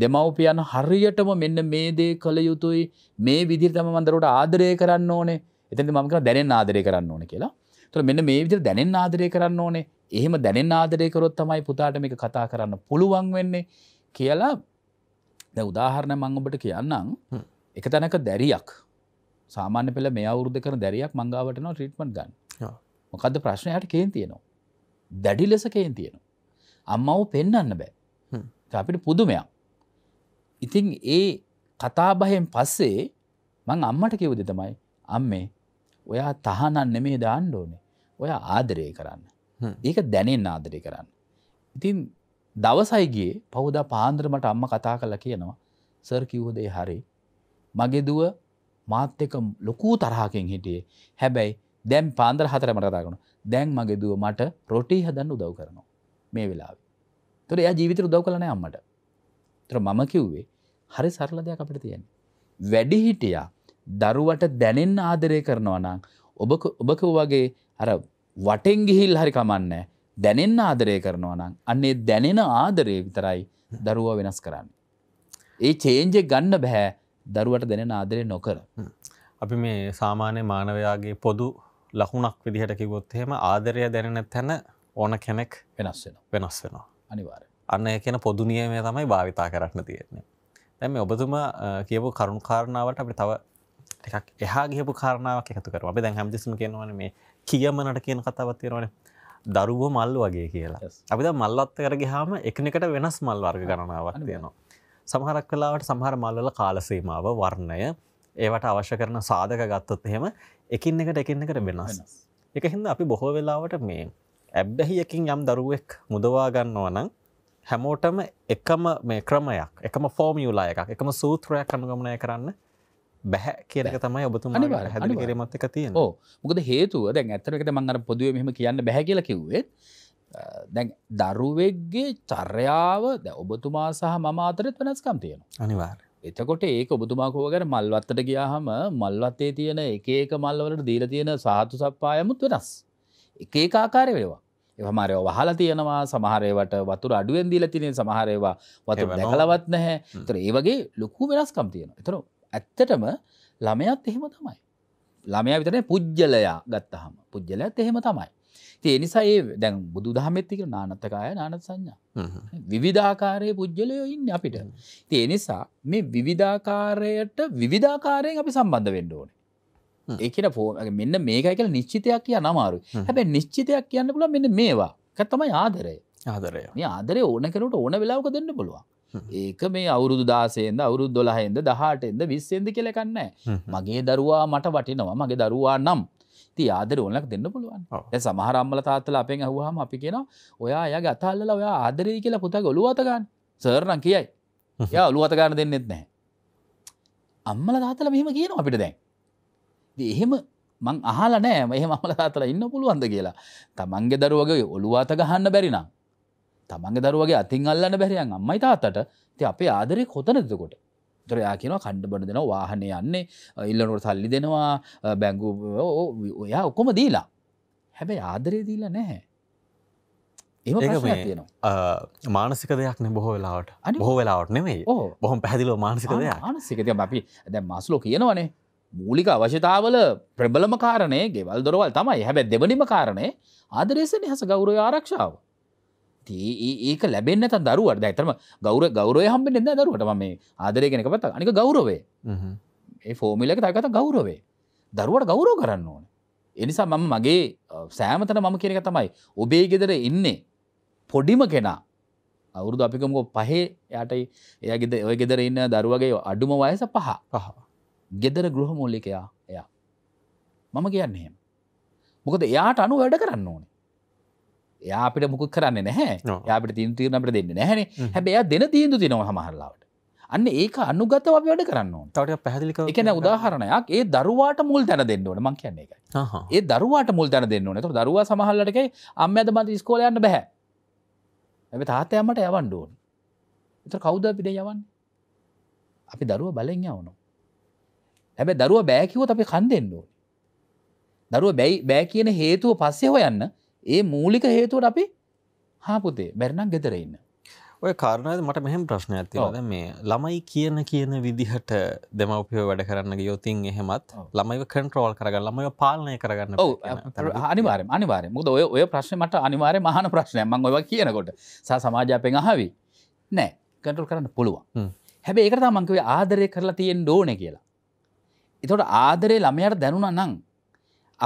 දෙමවපයන් හරියටම මෙන්න මේ දේ කළ යුතුයි මේ විදිර තම මන්දරට ආදරය කරන්න ඕනේ එතැති මක දැනෙන් ආදරය කරන්න ඕන කියලා තුර මෙන්න මේ විදිර දැනෙන් ආදරය කරන්න ඕනේ එහෙම දැනෙන් ආදරයකරොත් තමයි පුතාට මේක කතා කරන්න පුළුවන් වෙන්නේ කියලා ද උදාහරණ මංගබට කියන්නම් එක තැනක දැරියක් සාමාන්‍ය පෙළ මේ අවුරුද්ධ කර දැරියක් මංගාවටනවා ට්‍රීට්මන් ගන්න මොකද ප්‍රශ්නයට කේන් තියනවා. දැඩි ලෙස කේන් තියනවා. අම්මව පෙන්නන්න බෑ අපිට පුදුමයක්. ඉතින් ඒ කතාබහෙන් පස්සේ මං අම්මට කිව්ද තමයි අම්මේ ඔයා තහනන් නෙමේ දාන්න ඕනේ ඔය ආදරය කරන්න ඒක දැනෙන් ආදරය කරන්න. ඉතින් දවසයිගේ පෞදා පාන්ද්‍රමට අම්ම කතා කල කියනවා සර් කිව්හොදේ හරි මගේ දුව මාත් එක ලොකූ තරහකින් හිටියේ. හැබැයි දැන් පාන්දර හතර මට කතා කරනවා. දැන් මගේ දුව මට රොටි හදන්න උදව් කරනවා. මේ වෙලාවේ. ඒතර එයා ජීවිතේ උදව් කළා නෑ අම්මට. ඒතර මම කිව්වේ හරි සරල දෙයක් අපිට තියෙන්නේ. වැඩි හිටියා දරුවට දැනෙන්න ආදරය කරනවා නම් ඔබ ඔබ වගේ අර වටෙන් ගිහිල් හරි කමන්නේ දැනෙන්න ආදරය කරනවා නම් අන්නේ දැනෙන ආදරය විතරයි දරුවා වෙනස් කරන්න. ඒ චේන්ජ ගන්න බැහැ දරුවට දෙන ආදරය නොකර. අපි මේ සාමාන්‍ය මානවයාගේ පොදු ලහුණක් විදිහට කිවොත් එහෙම ආදරය දැනෙන තැන ඕන කෙනෙක් වෙනස් වෙන වෙනස් වෙනවා අනිවාර අන්න ඒ කියන පොදු නියමය තමයි භාවිතා කරන්න තියෙන්නේ දැම ඔබතුම කියපු කරුණු කාරණාවට අපි තව එකක් එහා ගිහපු කාරණාවක් එකතු කර අපි දැන් හැමතිසම කියනවන මේ කියමනට කියන කතාවත් තියෙනවන දරුව මල් වගේ කියලා අපි ද මල්ලත්ත කරග හාම එකනකට වෙනස් මල් වර්ග ගණනාවක් තියෙනවා සමහරක් කලාවට සහර මල්වල කාලසීමාව වර්ණය ඒවට අවශ්‍ය කරන සාධක ගත්තොත් එහෙම එකින් එකට එකින් එකට වෙනස්. එක හින්ද අපි බොහෝ වෙලාවට මේ ඇබ්බැහියකින් යම් දරුවෙක් මුදවාගන්නව නම් හැමෝටම එකම මේ ක්‍රමයක් එකම ෆෝමියුලා එකක් එකම සූත්‍රයක් අනුගමනය කරන්න බැහැ කියනක තමයි ඔබතුම හැදිරීමත් එක තියෙන ඕ මොකද හේතුව දැන් ඇතරකට මංගර පොදුව මෙහම කියන්න බැහැ කියල කිව්වේ දැන් දරුවෙක්ගේ චර්යාව ද ඔබතුමා සහ මම අතරත් වෙනස්කම් තියෙන අනිවාර් එතකොට ඒක ඔබතුමාකෝවගට මල්වත්තට ගියාහම මල්වත්තේ තියෙන එකඒක මල්ලවලට දීර තියෙන සාහතු සප්පායමුත් වෙනස් එකඒ ආකාරය වේවා එහමරය වහලා තියෙනවා සමහරයවට වතුර අඩුවෙන් දීල තිනෙන සමහරයවා වතුර දැකලවත් නැහැ තර ඒ වගේ ලොකු වෙනස්කම් තියෙන එතර ඇත්තටම ළමයත් එහෙම තමයි ළමය විතන පුද්ගලයා ගත්තහම පුද්ගලයත් එහෙම තමයි ඒනිසා ඒ දැන් බුදු දහමෙත්තික නානත්තකාය නානත් සංඥා විවිධාකාරය පුද්ගලයෝ ඉන්න අපිට තිය නිසා මේ විවිධාකාරයට විවිධාකාරයෙන් අපි සම්බන්ධ වෙන්න ඕන ඒකට පෝමගේ මෙන්න මේකයි කියල නිශ්චිතයක් කිය නමාරු හැබැ නිශ්චිතයක් කියන්න පුළ මෙන්න මේවා කත්තමයි ආදරය ආදරය මේ ආදරය ඕන කරට ඕන වෙලාවක දෙන්න පුළුවන් ඒක මේ අවුරුදු දාසයෙන්ද අවුරුදු දොලහෙන්ද දහටෙන්ද විස්සෙන්ද කෙලකන්න මගේ දරුවා මට වටිනවා මගේ දරුවා නම් ති ආදර ඕනක් දෙන්න පුළුවන් සමහරම්මල තාත්තල අපෙන් ඇහවාහම අපි කියෙන ඔයා ය ගතල්ල ඔයා ආදරී කියලා පුතා ගොලුවතගන්න සරණ කියයි ය ඔලුවතගන්න දෙන්නෙත් නෑ අම්මල තාතල මෙහම කියන අපිට දැන් එහෙම මං අහල නෑ මෙහ මල තාතල ඉන්න පුළුවන්ද කියලා තමන්ගේ දරුවගේ ඔළුවාත ගහන්න බැරිනම් තමන්ගේ දරුවගේ අතින් අල්ලන්න බැරියන් අම්මයි තාත්තට ති අපේ ආදරය කොතනදකොට තොර යා කියන කණ්ඩ බඩ දෙෙන වාහනය යන්නේ ඉල්ලනුට සල්ලි දෙනවා බැංගු ඔයා ඔක්කොම දීලා හැබැයි ආදරය දීලා නැහැ මානසික දෙයක් බොහෝ වෙලාවට බොහෝ වෙලාවට නෙමේ බොහොම පැදිලෝ මානසික දෙයක් මානසිකතිය අපි දැ මස්ලෝ කියනවනේ මූලික අවශ්‍යතාවල ප්‍රබලම කාරණය ගෙවල් දොරවල් තමයි හැබැ දෙවනිම කාරණය ආදරේස නිහස ගෞරය ආරක්ෂාව ඒක ලැබෙන්න ත දරුවට ඇතම ගෞර ගෞරය හම්බෙන් එද දරුවට මේ ආදරය කෙනක පත් අනික ගෞරවේ ඒ ෆෝමිලක තකත ගෞරවේ දරුවට ගෞරෝ කරන්න ඕන එනිසා මම මගේ සෑමතන මම කෙනෙක තමයි ඔබේ ගෙදර ඉන්නේ පොඩිම කෙනා අවුරුදු අපිකමකෝ පහේ යට එයගෙද ඔය ගෙදර ඉන්න දරුවගේ අඩුම වයස පහ පහ ගෙදර ගෘහ මුල්ලිකයා එයා මම කියන්නේම මොකද එයාට අනු වැඩ කරන්න ඕන යාපිට මුකුත් කරන්න නැහැ යාපට තින් තිීරනට දෙන්න නැහැන හැබැයි දෙන තීන්දු තිනවා හමහරලාවට අන්න ඒක අනුගතව වැඩ කරන්න තට පැහදිලික එකන උදාහරණයක් ඒ දරුවාට මුල් තැන දෙන්නවන මං කියන්නේ එක ඒ දරුවාට මුල් තැන දෙන්න නතු දරවා සමහල්ලටකයි අම්ම ඇද මත ස්කෝලයන්න බැහැ ඇ තාත්තයමට යවන්ඩුවන් එත කෞද පිට යවන්න අපි දරුව බලෙන් යවනු හැබැ දරුව බෑකිවෝ අපි කන් දෙන්නුව දරුව බැයි බෑ කියන හේතුව පස්සෙ හොයන්න ඒ මූලික හේතුවට අපි හාපුතේ බැරිනම් ගෙදරඉන්න ඔය කාරණද මට මෙහෙම ප්‍රශ්න ඇතිවද මේ ළමයි කියන කියන විදිහට දෙමවපිය වැඩ කරන්න යොතින් එහෙමත් ළමයි කටරෝල් කරග ළමය පාලනය කරගන්න අනිවාර අනිවාර මුද ඔය ඔය ප්‍රශ්නමට අනිවාර මහන ප්‍රශ්නය මං ඔව කියනකොට ස සමාජාපෙන් අහවි නෑ කටල් කරන්න පුළුවන් හැබේ ඒකට තමන්කවේ ආදරය කරලා තියෙන් ඩෝන කියලා එතොට ආදරේ ළමයට දැනුන නං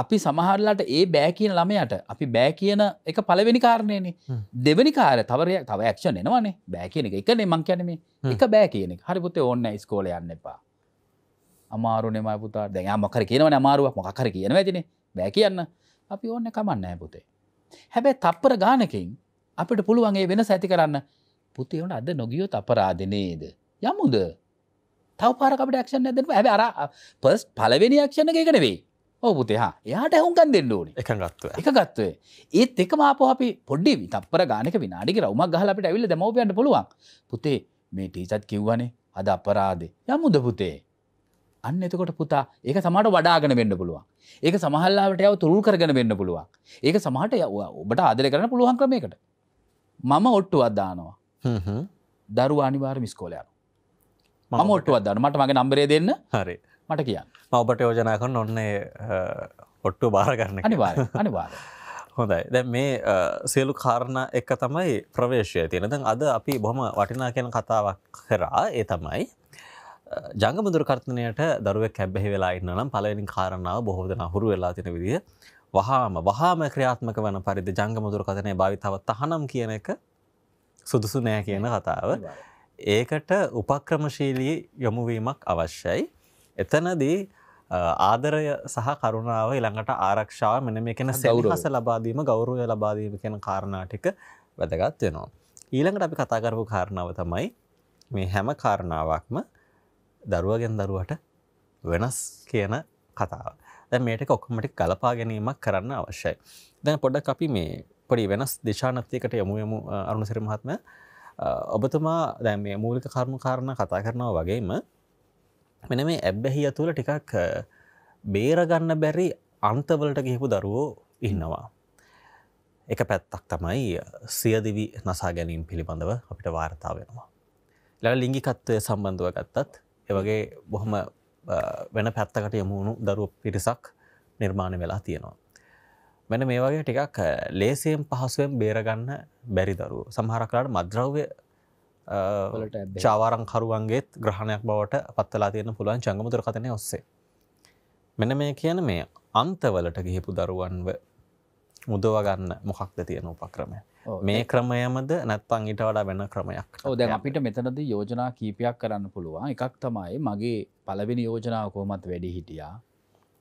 අපි සමහරලාට ඒ බෑ කියන ළමයට අපි බෑ කියන එක පලවෙනි කාරණයන දෙවනි කාර තවරය තව ක්ෂ එනවනේ බෑ කියන එක එකනේ මං කියැනේ එක බෑ කියන හරිපුතේ ඔන්න ස්කෝල යන්න එපා අමාරුනෙම පුතා දැ මකර කියනව අමාරුවක් මොකර කියන ඇතින බෑ කියන්න අපි ඔන්න කමන්නෑ පුතේ හැබැයි තප්පර ගානකින් අපිට පුළුවන්ගේ වෙන සැති කරන්න පුතිවුණ අද නොගියොත් අපරාධනේද යමුද තව පාරකට ක්ෂ ඇද ඇ අර පස් පලවෙනි ක්ෂණ එකනෙවෙේ ඔවපුතේ හා එයාට ඇහුන්කන් දෙන්න ඕනේ එක ගත්ව එක ගත්වේ ඒත් එක මාපහ අපි පොඩ්ඩි තපර ගානක විනාඩි රවම ගහලට ඇවිල දමවපියන්න පුළුවන් පුතේ මේ ටීචත් කිව්වනේ අද අපරාදේ යමුද පුතේ අන්න එතකොට පුතා ඒක සමට වඩාගෙන වෙන්න පුළුවන් ඒක සමහල්ලාවට යව තුරුල් කරගෙන වෙන්න පුළුවන් ඒක සමහට ඔබට ආදරය කරන පුළුවන් ක්‍රමයකට මම ඔට්ටු අදදානවා දරු අනිවාර මිස්කෝලයන මම ඔට්ටුවදන්න මට මගේ නම්බරේ දෙන්න හරි මට කිය මවබට යෝජනා කොන් ඔන්නේ ඔට්ටු බාරගන්න අනිවා අනිවා හොඳයි දැ මේ සියලු කාරණ එක තමයි ප්‍රවේශය තියෙන දැන් අද අපි බොහම වටිනා කියන කතාවක් කරා ඒ තමයි ජංග මුදුරකර්තනයට දරුවක් කැබ්බෙහි වෙලා ඉන්න නම් පලවෙනි කාරණාව බොහෝ දෙෙන හුරු වෙලා තින විදිිය වහාම වහාම ක්‍රියාත්මක වන පරිදි ජංග මුදුරකතනය භාවිතාව තහනම් කියන එක සුදුසු නෑ කියන කතාව ඒකට උපක්‍රමශීලී යොමුවීමක් අවශ්‍යයි එතනදී ආදරය සහ කරුණාව ඉළඟට ආරක්ෂාව මෙන මේ කෙන සැවරහස ලබාදීම ගෞරුවය ලබාදීම කෙන කාරණාටික වැදගත් වෙනවා. ඊළඟට අපි කතාකරපු කාරණාව තමයි මේ හැම කාරණාවක්ම දරුවගෙන් දරුවට වෙනස් කියන කතාව. දැ මේට ඔක්කමටි කලපා ගැනීමක් කරන්න අවශ්‍යයි. දැන පොඩක් අපි මේ පොඩි වෙනස් දේශානත්තියකට යොමු යමු අරුණු සිරමහත්ම ඔබතුමා දැ මේ මූලික කර්ම කාරණ කතා කරනවා වගේම මෙන මේ ඇබ්බැහිය තුළ ටිකක් බේරගන්න බැරි අන්තවලට ගිහිපු දරුවෝ ඉන්නවා. එක පැත්තක් තමයි සියදිවි නසා ගැනීම් පිළිබඳව අපිට වාර්තා වෙනවා. ලැ ලිංගිකත්වය සම්බන්ධුව ගත්තත් එවගේ බොහොම වෙන පැත්තකට යමුණු දරුව පිරිසක් නිර්මාණ වෙලා තියෙනවා. මෙන මේ වගේ ටිකක් ලේසියෙන් පහසුවෙන් බේරගන්න බැරි දරුව සමහරකලාට මද්‍රව්‍ය චාවාරංකරුවන්ගේත් ග්‍රහණයක් බවට පත්වලා තියෙන පුළුවන් චංගමුදුර කතනය ඔස්සේ. මෙන මේ කියන මේ අන්තවලට ගිහිපු දරුවන්ව මුදවගන්න මොකක්ද තියෙන උපක්‍රමය. මේ ක්‍රමයමද නැත්තං ඊට වඩා වෙන ක්‍රමයක් දැන් අපිට මෙතනද යෝජනා කීපයක් කරන්න පුළුවන් එකක් තමයි මගේ පලවෙනි යෝජනාව කොහොමත් වැඩි හිටියා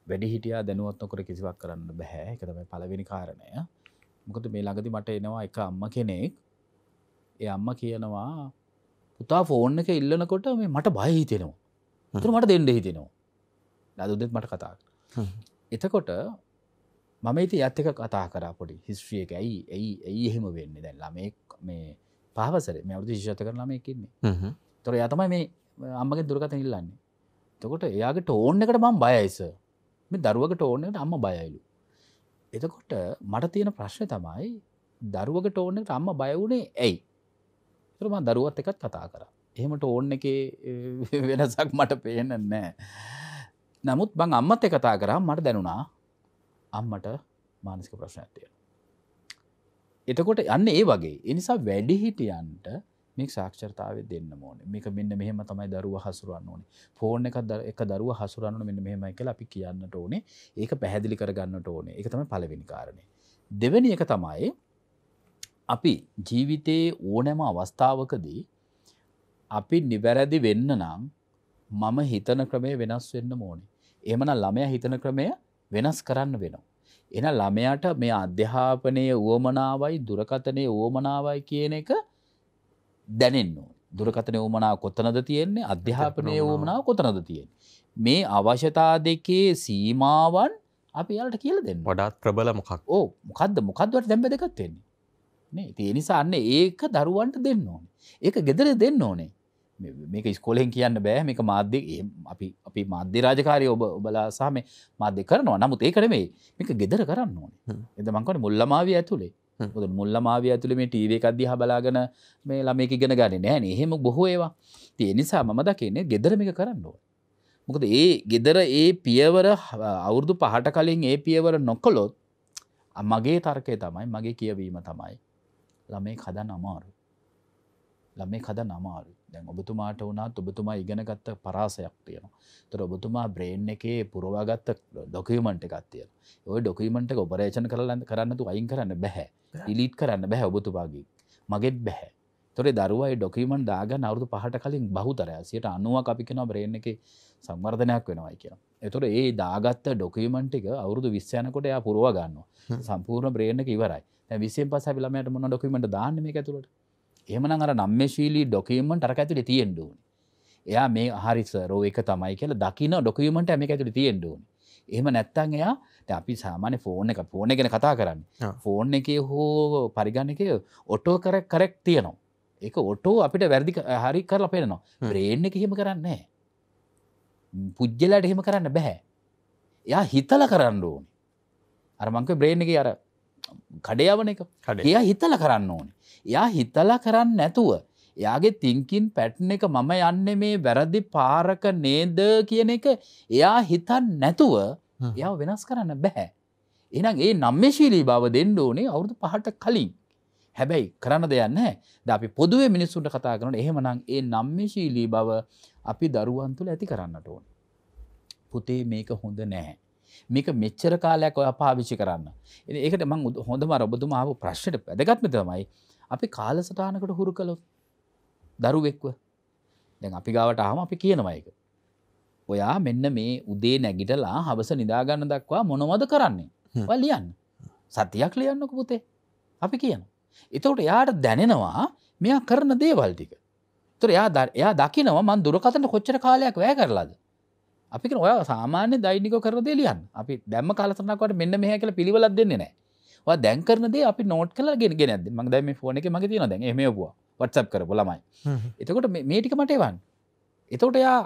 වැඩි හිටියා දැනුවත්නොකර කිසිවක් කරන්න බැහැ එක තමයි පලවෙනි කාරණය මොකද මේ ළඟදි මට එනවා එක අම්ම කෙනෙක් ඒ අම්ම කියනවා පුතා ෆෝන් එක ඉල්ලනකොට මේ මට බය හිතෙනවා තුර මට දෙන්න හිතෙනවා නදුදෙත් මට කතා එතකොට මම ඉති ඇත්තක කතා කරා පොඩි හිස්්‍රියක ඇයි ඇයි ඇයි එහෙම වෙන්න දැන් ළමෙක් මේ පහවසර මේ අවුදු ශෂත කර ළම එකන්නේ තොර යතමයි මේ අම්මගේ දුරගත ඉල්ලන්නේ තකොට එයාගේ ටෝන් එකට මං බයයිස මේ දරුවක ටෝන්නට අම්ම බයයිලු එතකොට මට තියෙන ප්‍රශ්න තමයි දරුවක ටෝන්නට අම්ම බයවුණේ ඇයි තුරම දරුවත් එකත් කතා කර එහෙමට ඕන්න එක <laughs> වෙනසක් මට පේන නෑ නමුත් බං අම්මත් එක කතා කරා මට දැනුණා අම්මට මානසික ප්‍රශ්න ඇතිය එතකොට යන්න ඒ වගේ එනිසා වැඩිහිටියන්ට මේ සාක්ෂරතාව දෙන්න ඕන මේක මෙන්න මෙහෙම තමයි දරුව හසුරන්න ඕනේ ෆෝර්න එක එක දරුව හසුරන්න මෙන්න මෙහෙමයි කළ අපි කියන්නට ඕනේ ඒක පැහැදිලි කරගන්නට ඕනේ එක තම පලවෙනි කාරණය දෙවැනි එක තමයි අපි ජීවිතයේ ඕනෑම අවස්ථාවකදී අපි නිවැරදි වෙන්න නම් මම හිතන ක්‍රමය වෙනස් වෙන්න ඕනේ. එහෙමනම් ළමයා හිතන ක්‍රමය වෙනස් කරන්න වෙනවා. එහෙනම් ළමයාට මේ අධ්‍යාපනයේ උවමනාවයි දුරකථනයේ උවමනාවයි කියන එක දැනෙන්න ඕනේ. දුරකථනයේ උවමනාව කොතනද තියෙන්නේ? අධ්‍යාපනයේ උවමනාව කොතනද තියෙන්නේ? මේ අවශ්‍යතා දෙකේ සීමාවන් අපි යාලට කියලා දෙන්න. වඩාත් ප්‍රබල මොකක්? ඕ මොකද්ද මොකද්ද වට දැම්බ දෙකක් තියෙන්නේ. නේ තියනිසාන්න ඒක දරුවන්ට දෙන්න ඕන ඒක ගෙදර දෙන්න ඕනේ මේක ස්කොලෙන් කියන්න බෑ මේක මාධ්‍ය අපි අපි මාධ්‍ය රාජකාරය ඔබ ඔබලා සාම මාධ්‍ය කරනවා නමුත් ඒකට මේ මේක ගෙදර කරන්න ඕනේ එද මංකවන මුල්ලමාවී ඇතුළේ ොද මුල්ලමාව ඇතුළ මේ ටීවේ එකක්දී හබලාගෙන මේ ළමයක ගෙන ගන්න නෑන එහෙම බොහෝ ඒවා තිය නිසා මම දකින්නේ ගෙදරමික කරන්නවා. මොකද ඒ ගෙදර ඒ පියවර අවුරුදු පහට කලින් ඒ පියවර නොකොලොත් මගේ තර්කය තමයි මගේ කියවීම තමයි ළමේ කදන්න අමාරු ළමේ කදන්න අමාරු දැන් ඔබතුමාට වුණත් ඔබතුමා ඉගෙනගත්ත පරාසයක් තියෙනවා තොර ඔබතුමා බ්‍රේන්් එකේ පුරවාගත්ත ඩොකමට එකත්තිය ඔය ඩොකීමට ඔපරේෂන් කරලන්න කරන්නතු අයින් කරන්න බැහැ ඉලිට් කරන්න බැහැ ඔබතුමාගේ මගෙත් බැහැ තොරේ දරුවයි ඩොකීමන් දාග අවුදු පහට කලින් බහුතරය සියට අනුවක් අපිකෙන බ්‍රේන් එක සංවර්ධනයක් වෙනවායි කියලා එතොට ඒ දාගත්ත ඩොකීමට එක අවුරුදු විශ්‍යයනකොට එයා පුරුව ගන්න සම්පූර්ණ බ්‍රේණක ඉවරයි විසෙන් පස පිලමට මොන ඩොකීමට දාන්නම ඇතුළට එමන අර නම්මශීලී ඩොකීමට අරක ඇතුළි තියෙන්ඩුවන් එයා මේ හරිස රෝ එක තමයි කියලා දකින ඩොකීමට ඇම ඇතුළි තියෙන්ඩුවන් එහම නැත්තන් එයා අපි සාමාන්‍ය ෆෝන එක ෆෝන ගැන කතා කරන්න ෆෝන් එක හෝ පරිගණක ඔටෝ කර කරෙක් තියනවා එක ඔටෝ අපිට වැරදි හරි කරලා පෙනනවා බ්‍රේන්න එක හෙම කරන්නේ පුද්ගලට එහෙම කරන්න බැහැ. යා හිතල කරන්න ඕනි. අරමංක බ්‍රේණ එක අර කඩයවන එක එය හිතල කරන්න ඕනි. එයා හිතලා කරන්න නැතුව. එයාගේ තිංකින් පැට්න එක මම යන්න මේ වැරදි පාරක නේද කියන එක එයා හිතන් නැතුව එයා වෙනස් කරන්න බැහැ. එනම් ඒ නම්මශීලී බව දෙන්න ඕනේ අවුරුදු පහට කලින්. හැබැයි කරන්න දෙයන්න ද අපි පොදුවේ මිනිස්සුන්ට කතා කරන එහෙමනම් ඒ නම්මශීලී බව අපි දරුවන් තුළ ඇති කරන්නට ඕන. පුතේ මේක හොඳ නෑ. මේක මෙච්චර කාලයක් ඔය පාවිච්චි කරන්න. ඒකට මං හොඳම රබතුමාව ප්‍රශ්යට පැදගත්ම තමයි අපි කාලසටානකට හුරු කළොත් දරුවෙක්ව දැන් අපි ගාවට හම අපි කියනවයක. ඔයා මෙන්න මේ උදේ නැගිටලා හවස නිදාගන්න දක්වා මොනවද කරන්නේ වලියන්න සතියක් ලියන්නක පුතේ අපි කියන. එතවට යාට දැනෙනවා මෙයා කරන දේවල්ටික තොර එයා ද එයා දකිනව මන් දුරකතට කොච්චර කාලයක් වැය කරලාද අපික ඔය සාමාන්‍ය දෛනික කරදේ ලියන් අපි දැම කාලසනකට මෙන්න මෙහ කියල පිළිවලක් දෙන්නේ නෑ දැන්කරනද අපි නෝට් කල ගෙන ගෙන මක් දැම ෆෝන එක මගේ තින දැන් මේවා වටසප් කර බොලමයි එතකොට මේටික මටේවන් එතකොට එයා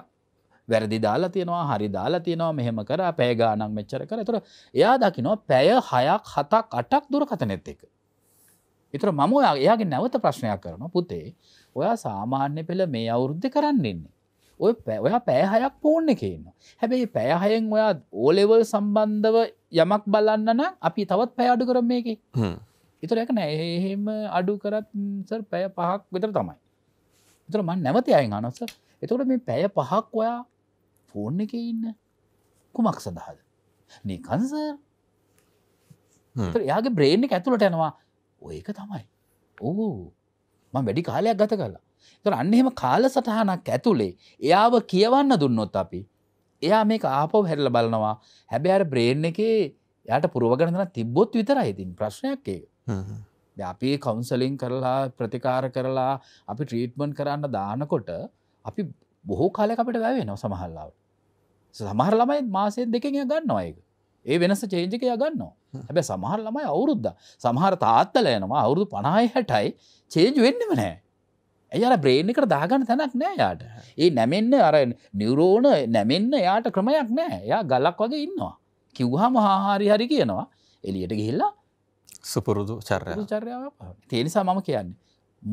වැරදි දාලා තියෙනවා හරි දාලා තියෙනවා මෙහෙම කර පැය ගානක් මෙච්චර කර තුර එයා දකිනවා පැය හයක් හතක් අටක් දුර කතනෙත් එක. එතර මම එයාගේ නැවත ප්‍රශ්නයක් කරන පුතේ ඔයා සාමාන්‍ය පෙළ මේ අවුරුද්ධ කරන්නන්නේ. ඔය ඔයා පෑහයක් පෝර්ණ එකන්න. හැබැයි පෑහයෙන් ඔයා ඕලෙවල් සම්බන්ධව යමක් බලන්නන අපි තවත් පෑඩු කරම් මේක. ඉතුරැක නෑ එහෙම අඩු කරත් සර් පැය පහක් විතර තමයි. එතුර මන් නැවති අයි අනස එතුට මේ පැය පහක් ඔයා ෆෝර්ණ එක ඉන්න කුමක් සඳහාද. නිකන්සර් එයාගේ බ්‍රේණ් එක ඇතුළට යනවා ඔයක තමයි. ඕ ම වැඩි කාලයක් ගත කරලා. තර අන්න එහෙම කාල සටහනක් ඇතුළේ එයාව කියවන්න දුන්නොත් අපි. එයා මේක ආපෝ හැරල බලනවා හැබැ අර බ්‍රේන් එකේ යට පුරුවගණන තිබ්බොත් විතරයිතින් ප්‍රශ්නයක්කේ. අපි කවන්සලින් කරලා ප්‍රතිකාර කරලා අපි ට්‍රීට්මන් කරන්න දානකොට අපි බොහෝ කාලක අපට වැැවෙනව සමහල්ලාවට. සමහර ළමයි මාසයෙන් දෙකෙන් ගන්න අයක. ඒ වෙනස චේජක යගන්නවා හැබැ සමහර ළමයි අවුරුද්ද සමහර තාත්තල යනවා අවුරුදු පණහයි හැටයි චේජ් වෙන්නම නෑ ඇයර බ්‍රේණිකට දාගන්න තැනක් නෑ යාට ඒ නැමෙන්න අර නිවරෝණ නැමෙන්න යාට ක්‍රමයක් නෑ යා ගලක් වගේ ඉන්නවා කිව්හා මහාහාරි හරි කියනවා එලියට ගිහිල්ලා සුපුරුදු චර්ය චර්යාව තිනිසා මම කියන්න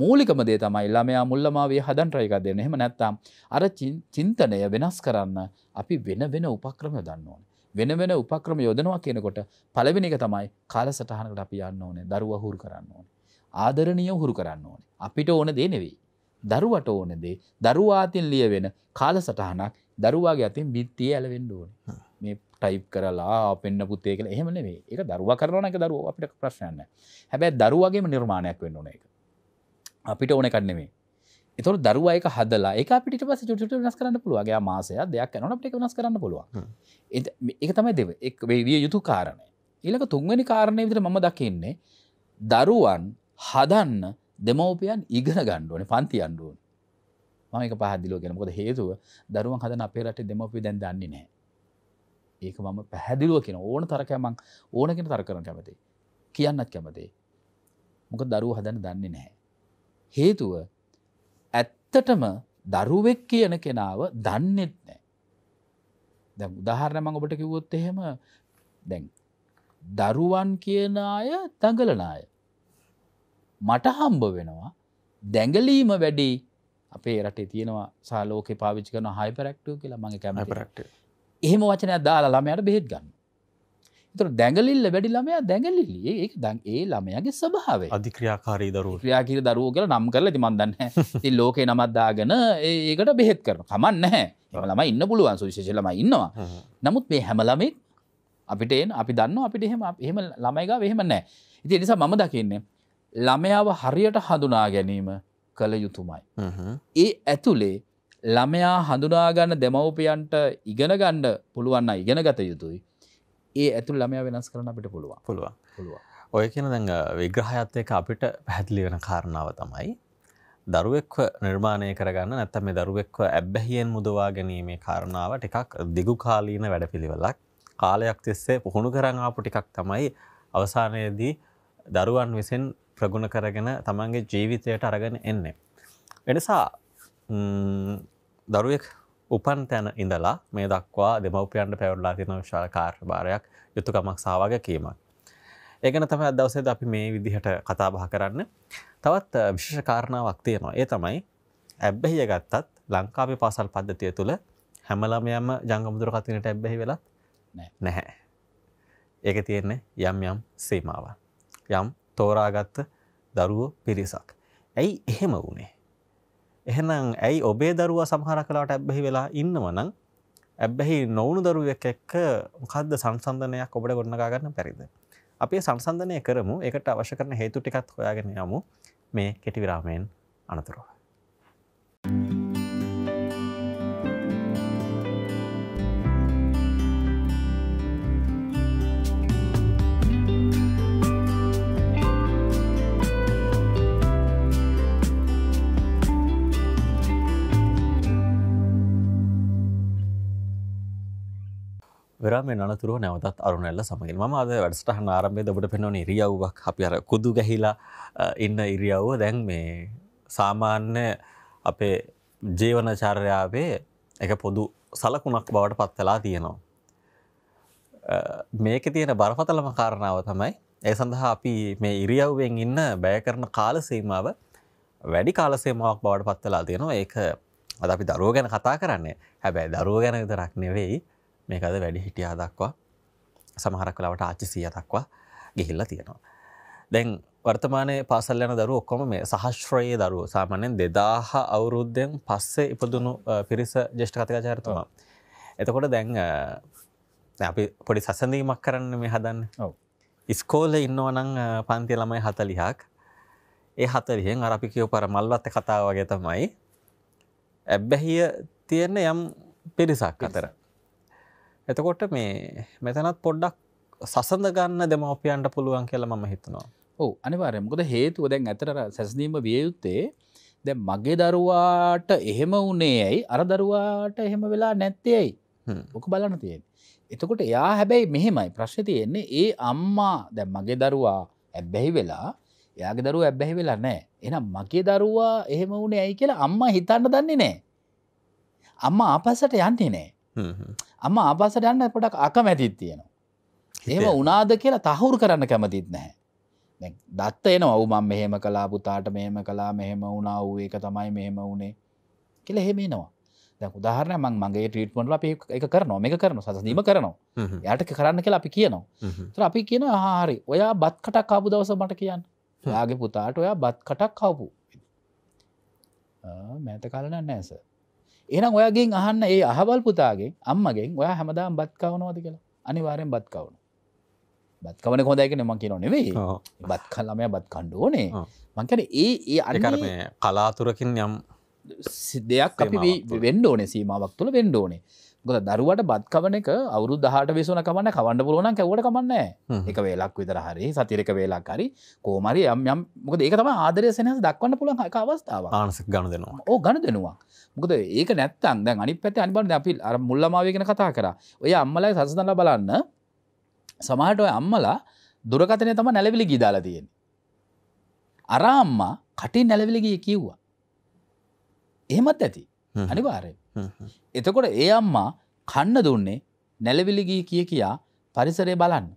මූලිකම දේ තමයි ළමයා මුල්ලමාවේ හදන්ට්‍රයක දෙන්න එහෙම නැත්තම් අර චින්තනය වෙනස් කරන්න අපි වෙන වෙන උපක්‍රම දන්නවන වෙන වෙන උපක්‍රම යොදනවා කියනකොට පළවෙනි එක තමයි කාලසටහනකට අපි යන්න ඕනේ දරුවා හුරු කරන්න ඕනේ. ආදරණීය හුරු කරන්න ඕනේ. අපිට ඕන දේ නෙවෙයි. දරුවට ඕන දේ දරුවා අතින් ලියවෙන කාලසටහනක් දරුවාගේ අතින් බිත්තිය ඇලවෙන්න ඕනේ. මේ ටයිප් කරලා පෙන්න්න පුතේ කියලා එහෙම නෙවෙයි. ඒක දරුවා කරනවා එක දරුවා අපිට ප්‍රශ්නයක් නැහැ. හැබැයි දරුවාගේම නිර්මාණයක් වෙන්න ඕනේ ඒක. අපිට ඕන එකක් නෙමෙයි. එතුොට දරුව එක හදලා එක පිට පස චුට වෙනස් කරන්න පුළුවගේ මාසය දෙයක් නන පිට වෙනස් කරන්න පුළුවන් එක තමයි දෙව එක් විය යුතු කාරණය ඊලක තුන්වැනි කාරණය විදිර මම දකින්නේ දරුවන් හදන්න දෙමවපියන් ඉගෙන ගණ්ඩුවන පන්ති අන්ඩුවන් මක පහදිලෝ ගෙනකොද හේතුව දරුවන් හදන අපේ රට දෙමපි දැන් දන්නේ නෑ ඒක මම පැහැදිලුව කියෙන ඕන තරකෑමක් ඕනකෙන තර කරන කැමති කියන්නත් කැමතේ මොක දරුව හදන දන්නේ නැහැ හේතුව ඇත්තටම දරුවෙක් කියන කෙනාව දන්නෙත් නෑ. දැ උදාහරණ මඟ ඔබට කිවොත් එහෙම දැන්. දරුවන් කියන අය තඟලනාය. මට හම්බ වෙනවා දැඟලීම වැඩි අපේ රටේ තියෙනවා සාලෝක පාවිච් කන හයිපරක්ටව කියලා මගේ කැමරක්ට එහෙම වචනය දාලා ළමයට බෙහෙත් ගන්න තර දැඟලිල්ල වැඩි ළමයා දැඟලිල්ලිය ඒ දන් ඒ ළමයගේ සභාවේ අධික්‍රියාකාරී දරු ක්‍රියාකිර දරුව කල නම් කරල තිමන්දන්න ති ලෝක නමත්දාගෙන ඒකට බෙහෙත් කරන කමන් නැහැ ළම ඉන්න පුළුවන් සුවිශේෂලම ඉන්නවා නමුත් මේ හැමලමෙක් අපිට එන් අපි දන්න අපිට එහෙම එහෙම ළමයිගා වෙහෙම නෑ ඉති නිසා මම දකින්නේ ළමයාව හරියට හඳුනා ගැනීම කළ යුතුමයි. ඒ ඇතුළේ ළමයා හඳුනාගන්න දෙමවපියන්ට ඉගෙනගණ්ඩ පුළුවන්න ඉගෙන ගත යුතුයි. ඒ ඇතුල් ළමය වෙනස් කරන අපිට පුළුවන් පුළුවන් පුළුව ඔය කියන දැඟ විග්‍රහයත් එක අපිට පැහැදිලි වෙන කාරණාව තමයි දරුවෙක්ව නිර්මාණය කරගන්න නැත්තම මේ දරුවෙක්ව ඇබ්බැහියෙන් මුදවා ගැනීමේ කාරණාවට එකක් දිගු කාලීන වැඩ පිළිවෙලක් කාලයක් තිස්සේ පුහුණු කරන්න ආපු ටිකක් තමයි අවසානයේදී දරුවන් විසින් ප්‍රගුණ කරගෙන තමන්ගේ ජීවිතයට අරගෙන එන්නේ. එනිසා දරුවෙක් උපන් තැන ඉඳලා මේ දක්වා දෙමවපියන්ට පැවරලා තින විශාල කාර්භාරයක් යුතුකමක් සාවග කීමක්. ඒගන තම අදවසේද අපි මේ විදිහට කතා බහ කරන්න තවත් විශෂ කාරණාවක් තියෙනවා ඒ තමයි ඇබ්බැහිය ගත්තත් ලංකාවේ පාසල් පද්ධතිය තුළ හැමලමයම ජංගමුදුරකතිනට ඇබ්බැහි වෙලත් නැහැ. ඒක තියෙන්නේ යම් යම් සේමාව. යම් තෝරාගත්ත දරුවෝ පිරිසක්. ඇයි එහෙම වනේ එහෙනම් ඇයි ඔබේ දරුවා සමහර කලාට ඇබ්බැහි වෙලා ඉන්නවනම් ඇබ්බැහි නොවුණු දරුවෙක් එක්ක මොකද්ද සංසන්දනයක් ඔබට ගොඩනගා ගන්න බැරිද? අපි සංසන්දනය කරමු. ඒකට අවශ්‍ය කරන හේතු ටිකත් හොයාගෙන යමු. මේ කෙටි විරාමයෙන් අනතුරුව. Thank you. වෙරම නතුර නැවතත් අරුණැල්ල සමගින් ම අද වැඩස්ටහ ආරම්භේ ඔබට පෙනවන ඉරියව්වක් අප අර කුදු ගැහිලා ඉන්න ඉරියව්ව දැන් මේ සාමාන්‍ය අපේ ජීවනචර්යාවේ එක පොදු සලකුණක් බවට පත්වෙලා තියෙනවා. මේක තියෙන බරපතලම කාරණාව තමයි ඒ සඳහා අපි මේ ඉරියව්වෙන් ඉන්න බෑ කරන කාලසීමාව වැඩි කාලසේමාවක් බවට පත්වෙලා තියෙනවා ඒක අද අපි දරුව ගැන කතා කරන්නේ හැබැයි දරුව ගැන විතරක් නෙවෙයි මේකද වැඩි හිටියා දක්වා සමහරක් වෙලාවට ආච්චි සිය දක්වා ගිහිල්ලා තියෙනවා. දැන් වර්තමානයේ පාසල් යන දරුවෝ ඔක්කොම මේ සහශ්‍රයේ දරුවෝ සාමාන්‍යයෙන් 2000 අවුරුද්දෙන් පස්සේ ඉපදුණු පිරිස ජ්‍යෙෂ්ඨ කතිකාචාර්යතුමා. එතකොට දැන් අපි පොඩි සසඳීමක් කරන්න මේ හදන්න. ඔව්. ඉස්කෝලේ ඉන්නවා නම් පන්ති ළමයි 40ක්. ඒ 40න් අර අපි කියව පර මල්වත්ත කතාව වගේ තමයි. ඇබ්බැහිය තියෙන යම් පිරිසක් අතර. එතකොට මේ මෙතනත් පොඩ්ඩක් සසඳ ගන්න දෙමවපියන්ට පුළුවන් කියලා මම හිතනවා. ඕ අනිවාරයම ගොද හේතුව දැන් ඇතර සැසඳීම වියයුත්තේ දැ මගේ දරුවාට එහෙම වනේ ඇයි අර දරුවාට එහෙම වෙලා නැත්තේයි ඕක බලන්න තියෙන්. එතකොට එයා හැබැයි මෙහෙමයි ප්‍රශ්්‍ය තියෙන්නේ ඒ අම්මා දැ මගේ දරුවා ඇබ්බැහි වෙලා එයාගේ දරුව ඇබ්බැහි වෙලා නෑ එනම් මගේ දරුවා එහෙම වුණේ ඇයි කියලා අම්මා හිතන්න දන්නේ නෑ. අම්මා අපසට යන්නේ නෑ. අම ආපස්සට යන්න පොඩක් අකමැතිත් තියෙනවා. ඒම උනාද කියලා තහවුරු කරන්න කැමතිත් නැහැ. දත්ත එන ඔවුමන් මෙහෙම කලා පුතාට මෙහෙම කලා මෙහෙම වුණා වූ එක තමයි මෙහෙම වුණේ කියල එහෙමේනවා. උදාහරන මං මගේ ට්‍රීට්මන්ල අපි එක කරනවා මේ කරන සසඳීම කරනවා යට කරන්න කියලා අපි කියනවා අපි කියන හාරි ඔයා බත් කටක් කාපු දවස මට කියන්න යාගේ පුතාට ඔයා බත් කටක් කවපු මෑත කාලන නෑස එනම් ඔයගෙන් අහන්න ඒ අහවල් පුතාගේ අම්මගෙන් ඔය හැමදාම් බත්කවනවාද කියලා අනිවාරයෙන් බත්කවුණු බත්කවන හොදයිකන ම කියන නෙවෙයි බත් කල්ලමය බත් කණ්ඩ ඕනේ මංකට ඒ ඒ අරිකරමය කලාතුරකින් යම් දෙයක් අපි වෙන්ඩ ඕනේ සීමාවක් තුළ වෙන්ඩ ඕනේ ගොද දරුවට බත්කවන එක අවුරු දහට වෙසන කමන්න කවන්න පුලුවන කැවට කමන්න එක වෙලක් විතර හරි සතිරක වෙලාක් හරි කෝමරි යම් යම් මොකද ඒක තම ආදරය සෙනහස දක්වන්න පුළන් හක අවස්ථාව ආනස ගණ දෙනවා ඕ ගණ දෙනවා මොකද ඒක නැත්තන් දැන් අනි පැති අනිබට අපි අර මුල්ලමාවගෙන කතා කර ඔය අම්මලයි සසනල බලන්න සමහට ඔය අම්මලා දුරකතනය තම නැලවිලි ගිදාලා තියෙන අරාම්මා කටින් නැලවිලගිය කිව්වා එහෙමත් ඇති අනිවාරයෙන් එතකොට ඒ අම්මා කන්න දුන්නේ නැලවිලිගී කිය කියා පරිසරය බලන්න.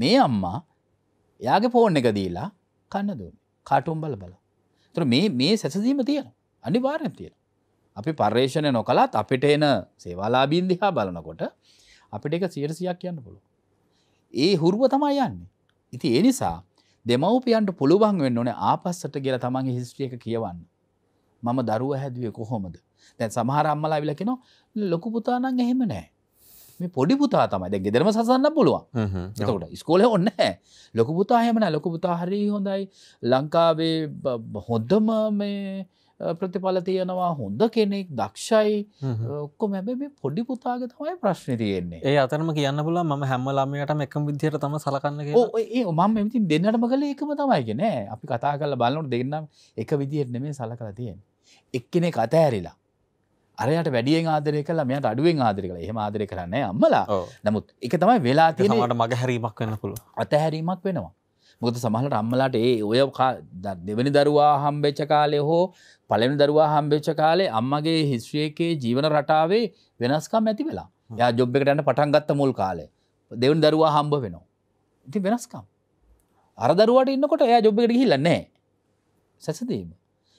මේ අම්මා යාගේ පෝන් එක දීලා කන්න දුන්න කාටුම් බල බල. තුර මේ මේ සැසදීම තියෙන අනිවාරයෙන් තියෙන. අපි පර්ේෂණය නොකළත් අපිට එන සේවාලාබීන් දිහා බලනකොට අපිට එක සියරසියක් කියන්න පුළුව. ඒ හුරුව තමයි යන්නේ. ඉති ඒ නිසා දෙමවපියන්ට පුළුවන් වෙන්න ඕනේ ආපස්සට කියලා තමන්ගේ හිස්ට්‍රියක කියවන්න. මම දරුව හැදුවේ කොහොමද දැන් සමහර අම්මලා විලකෙන ලොකු පුතානන් එහෙම නෑ මේ පොඩි පුතා තමයි දැ ගෙදරම සසන්න පුළුවන් එතකට ස්කෝල ඔන්න ලොකු පුතා හෙමන ලොකු පුතාහරී හොඳයි ලංකාවේ හොද්දම මේ ප්‍රතිඵල තියෙනවා හොඳ කෙනෙක් දක්ෂයි ඔක්කො මැබ මේ පොඩි පුතාග තමයි ප්‍රශ්න තියෙන්නේ ඒ අතරම කියන්න පුල ම හැම ලාමයට එකම විදිහයට තම සලකන්න ඒ මම මෙති දෙන්නටම කළ එකම තමයිගෙන අපි කතා කල බලන්නට දෙන්නම් එක විදිහයට නෙමේ සලකලා තියෙන් එක්කෙනෙ කත ඇරිලා අරයට වැඩියෙන් ආදරය කලා මෙයට අඩුවෙන් ආදරය කළ එහම ආදරය කරන්න අම්මලා නමුත් එක තමයි වෙලා තියෙනට මගහැරීමක් වෙන පුළු අතහැරීමක් වෙනවා මොකද සමහලට අම්මලාට ඒ ඔය දෙවැනි දරුවා හම්බෙච්ච කාලය හෝ පලෙන දරුවා හම්බෙච්ච කාලේ අම්මගේ හිස්්‍රියකේ ජීවන රටාවේ වෙනස්කම් ඇති වෙලා යා ජොබ් එකටන්න පටන්ගත්ත මුල් කාලේ දෙවන් දරුවා හම්බ වෙනවා. ඉති වෙනස්කම්. අරදරුවට ඉන්නකොට එය ජොබ් එකට හිල්ලන්නේ සැසදීම.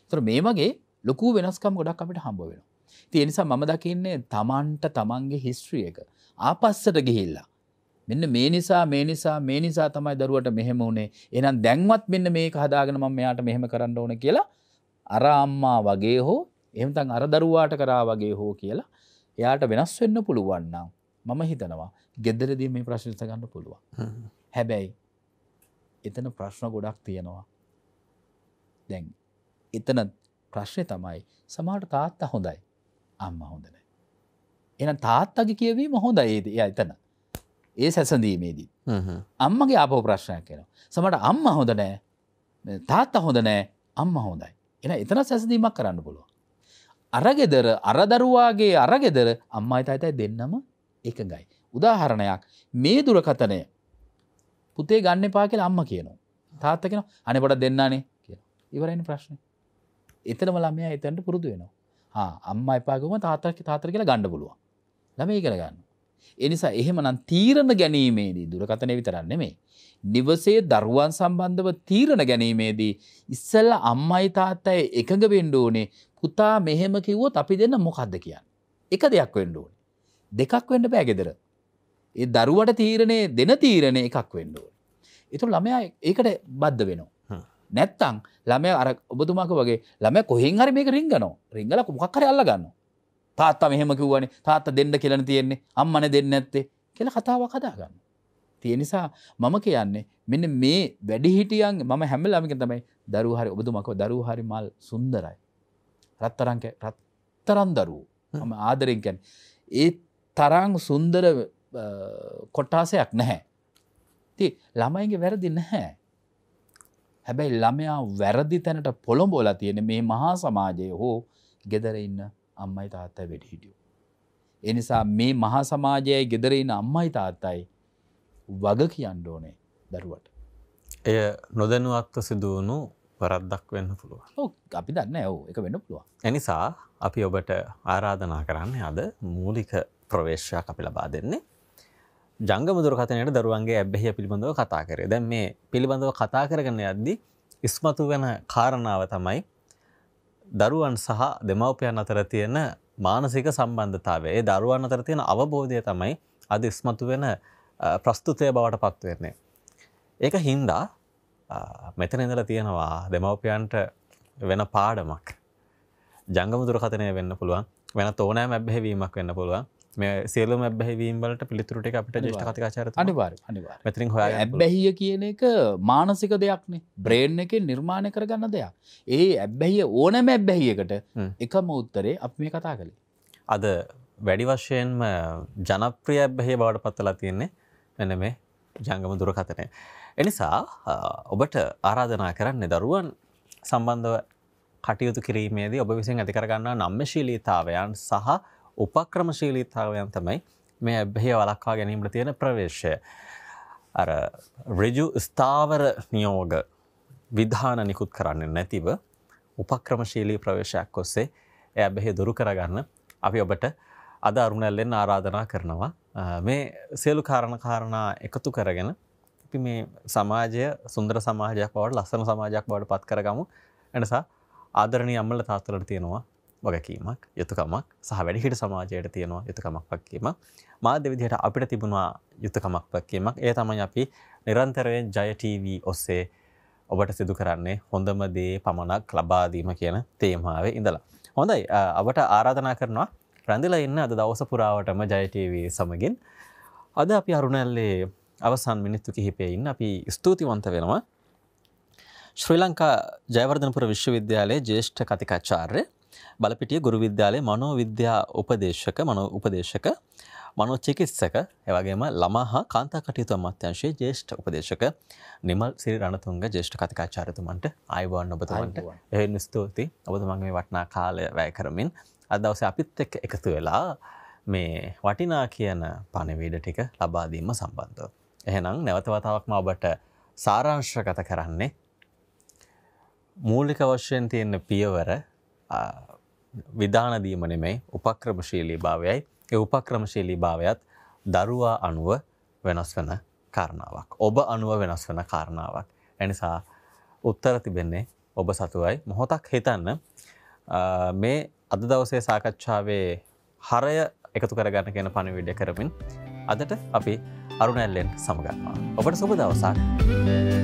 තර මේ වගේ ලොකු වෙනස්කම් ගොඩක් අපිට හම්බ වෙනවා. තියනිසා මම දකින්නේ තමන්ට තමන්ගේ හිස්ත්‍රිය එක ආපස්සට ගිහිල්ලා. මෙන්න මේ නිසා මේ නිසා මේ නිසා තමයි දරුවට මෙහෙම වුණේ එනම් දැන්වත් මෙන්න මේ හදාගෙන මම මෙයාට මෙහෙම කරන්න ඕන කියලා අර අම්මා වගේ හෝ එහෙමතන් අර දරුවාට කරා වගේ හෝ කියලා එයාට වෙනස් වෙන්න පුළුවන්නම් මම හිතනවා ගෙදරදී මේ ප්‍රශ්නිත ගන්න පුළුවන් හැබැයි එතන ප්‍රශ්න ගොඩක් තියෙනවා දැන් එතන ප්‍රශ්නය තමයි සමාට තාත්තා හොඳයි අම්ම හොඳනෑ. එන තාත්තගේ කියවීම හොඳ ඒද එය එතන. ඒ සැසඳීමේදී. අම්මගේ අපෝ ප්‍රශ්නයක් කෙනවා. සමට අම්ම හොඳ නෑ තාත්ත හොඳ නෑ අම්ම හොඳයි. එන එතන සැසඳීමක් කරන්න පුළුව. අරගෙදර අරදරුවාගේ අරගෙදර අම්ම අයිත අයිතයි දෙන්නම එකඟයි. උදාහරණයක් මේ දුරකතනය පුතේ ගන්න එපා කියලා අම්ම කියනවා. තාත්තකෙන අනපොට දෙන්නානේ කිය ඉවරනි ප්‍රශ්න. එතනම ළමයා එතැන්ට පුරුදු වෙනවා. අම්ම එපාකම තාතක් තාතර කියලා ගණ්ඩ පුළුවන් ළමයි කරගන්න. එනිසා එහෙම නම් තීරණ ගැනීමේදී දුරකතනය විතරන්නේ මේ. නිවසේ දරුවන් සම්බන්ධව තීරණ ගැනීමේදී ඉස්සල්ල අම්මයි තාත්තයි එකඟ වෙන්ඩෝනේ පුතා මෙහෙම කිව්වොත් අපි දෙන්න මොකක්ද කියන්න. එක දෙයක් වෙන්ඩෝන. දෙකක් වෙන්ඩ පෑගෙදර. ඒ දරුවට තීරණය දෙන තීරණය එකක් වෙන්ඩෝ. එතු ළමයා ඒකට බද්ධ වෙනවා. නැත්තං ළමය අර ඔබතුමාක වගේ ළම කොහෙන් හරි මේක රිංගනෝ රිංගල මොක්කර අල්ලගන්න තාත්තා මෙහෙම කිව්වනේ තාත්ත දෙන්න කියලන තියෙන්නේ අම්මන දෙන්න ඇත්තේ කියල කතාව කදාගන්න. තිය නිසා මම කියන්නේ මෙන්න මේ වැඩිහිටියන් ම හැමලාමික තමයි දරුහරි ඔබතුමක දරුහරි මල් සුන්දරයි. රත්තරංක රත්තරන් දරූ ම ආදරෙන්කැන් ඒ තරං සුන්දර කොට්ටාසයක් නැහැ. ති ළමයිගේ වැරදි නැහැ. හැබැයි ළමයා වැරදි තැනට පොළොඹෝල තියෙන මේ මහා සමාජය හෝ ගෙදර ඉන්න අම්මයි තාත්තයි වැඩ හිටියෝ. එනිසා මේ මහා සමාජයයි ගෙදර ඉන්න අම්මයි තාත්තයි වග කියන්න ඕනේ දරුවට. එය නොදැනුවත්ව සිදුවුණු වරද්දක් වෙන්න පුළුවන් අපි දන්න ඇව එක වෙන්න පුළුවන් එනිසා අපි ඔබට ආරාධනා කරන්න අද මූලික ප්‍රවේශයක් අපි ලබා දෙන්නේ ජංග දුරකතනයට දරුවන්ගේ ඇබ්බැහිය පිළිබඳව කතා කරේ දැන් මේ පිළිබඳව කතා කරගන්න යද්දි ඉස්මතු වෙන කාරණාව තමයි දරුවන් සහ දෙමවපියන් අතර තියෙන මානසික සම්බන්ධතාවේ ඒ දරුවන් අතර තියෙන අවබෝධය තමයි අද ඉස්මතු වෙන ප්‍රස්තුතය බවට පත්වවෙන්නේ. ඒක හින්දා මෙතන ඉඳලා තියෙනවා දෙමවපියන්ට වෙන පාඩමක් ජංගම දුරකතනය වෙන්න පුළුවන් වෙන තෝනෑ මැබ්හැවීමක් වෙන්න පුළුවන් මේ සේලම බැහිවීම්වලට පිළිතුරට අපට ජේෂ්ට කතිකාචාර අනිවාර අනිවා මෙතින් හො ඇබැහිය කියන එක මානසික දෙයක්නේ බ්‍රේන් එක නිර්මාණය කරගන්න දෙයක් ඒ ඇබැහිය ඕනම ඇබැහියකට එකම උත්තරේ අප මේ කතා කළේ අද වැඩි වශයෙන්ම ජනප්‍රිය ඇබැහි බවට පත්තලා තියෙන්නේ එන මේ ජංගම දුරකතනය එනිසා ඔබට ආරාධනා කරන්නේ දරුවන් සම්බන්ධව කටයුතු කිරීමේදී ඔබ විසින් ඇතිකරගන්නා නම්මශීලීතාවයන් සහ උපක්‍රමශීලීතාවයන් තමයි මේ ඇබ්හෙය වලක්වා ගැනීමට තියෙන ප්‍රවේශය. අර රජු ස්ථාවර නියෝග විධාන නිකුත් කරන්න නැතිව උපක්‍රමශීලී ප්‍රවේශයක් ඔස්සේ එය බෙහෙ දුරු කරගන්න අපි ඔබට අද අරුණැල්ලෙන් ආරාධනා කරනවා මේ සියලු කාරණ කාරණා එකතු කරගෙන අපි මේ සමාජය සුන්දර සමාජයක් බවට ලස්සන සමාජයක් බවට පත් කරගමු එනිසා ආදරණී අම්මල තාත්තලට තියෙනවා වගකීමක් යුතුකමක් සහ වැඩිහිට සමාජයට තියෙනවා යුතුකමක් වක්කීම මාධ්‍ය විදිහට අපිට තිබුණවා යුතුකමක් වක්කීමක් ඒ තමයි අපි නිරන්තරයෙන් ජයටව ඔස්සේ ඔබට සිදු කරන්නේ හොඳම දේ පමණක් ලබාදීම කියන තේමාව ඉඳලා. හොඳයි අවට ආරාධනා කරනවා ප්‍රැඳිල ඉන්න අද දවස පුරාවටම ජයටව සමගින් අද අපි අරුණැල්ලේ අවසන් මිනිත්තු කිහිපයඉන්න අපි ස්තුතිවන්ත වෙනවා ශ්‍රී ලංකා ජයවර්ධනපුර විශ්වවිද්‍යාලයේ ජේෂ්ඨ කතිකච්චාර්ය බලපිටිය ගුරු විද්‍යාලයේ මනෝවිද්‍යා උපදේශක මනෝ උපදේශක මනෝචිකිත්සක එවගේම ළමා හා කාන්තා කටයුතු අමාත්‍යංශයේ ජේෂ්ඨ උපදේශක නිමල් සිරි රණතුංග ජේෂ්ඨ කතිකාචාර්යතුමන්ට ආයුබෝවන් ඔබතුමන්ට එහෙම ස්තුතියි ඔබතුමන්ගේ මේ වටිනා කාලය වැය කරමින් අද දවසේ අපිත් එක්ක එකතු වෙලා මේ වටිනා කියන පණිවිඩ ටික ලබා දීම සම්බන්ධව. එහෙනම් නැවත වතාවක්ම ඔබට සාරාංශගත කරන්නේ මූලික වශයෙන් තියෙන පියවර විධානදීම නෙමයි උපක්‍රමශීලී භාවයයි ඒ උපක්‍රමශීලී භාවයත් දරුවා අනුව වෙනස් වන කාරණාවක්. ඔබ අනුව වෙනස් වන කාරණාවක්. ඇනිසා උත්තර තිබෙන්නේ ඔබ සතුවයි මොහොතක් හිතන්න මේ අද දවසේ සාකච්ඡාවේ හරය එකතු කරගන්න කියෙන පණවිඩ කරමින් අදට අපි අරුණැල්ලෙන් සමගන්නවා. ඔබට සුබ දවසක්.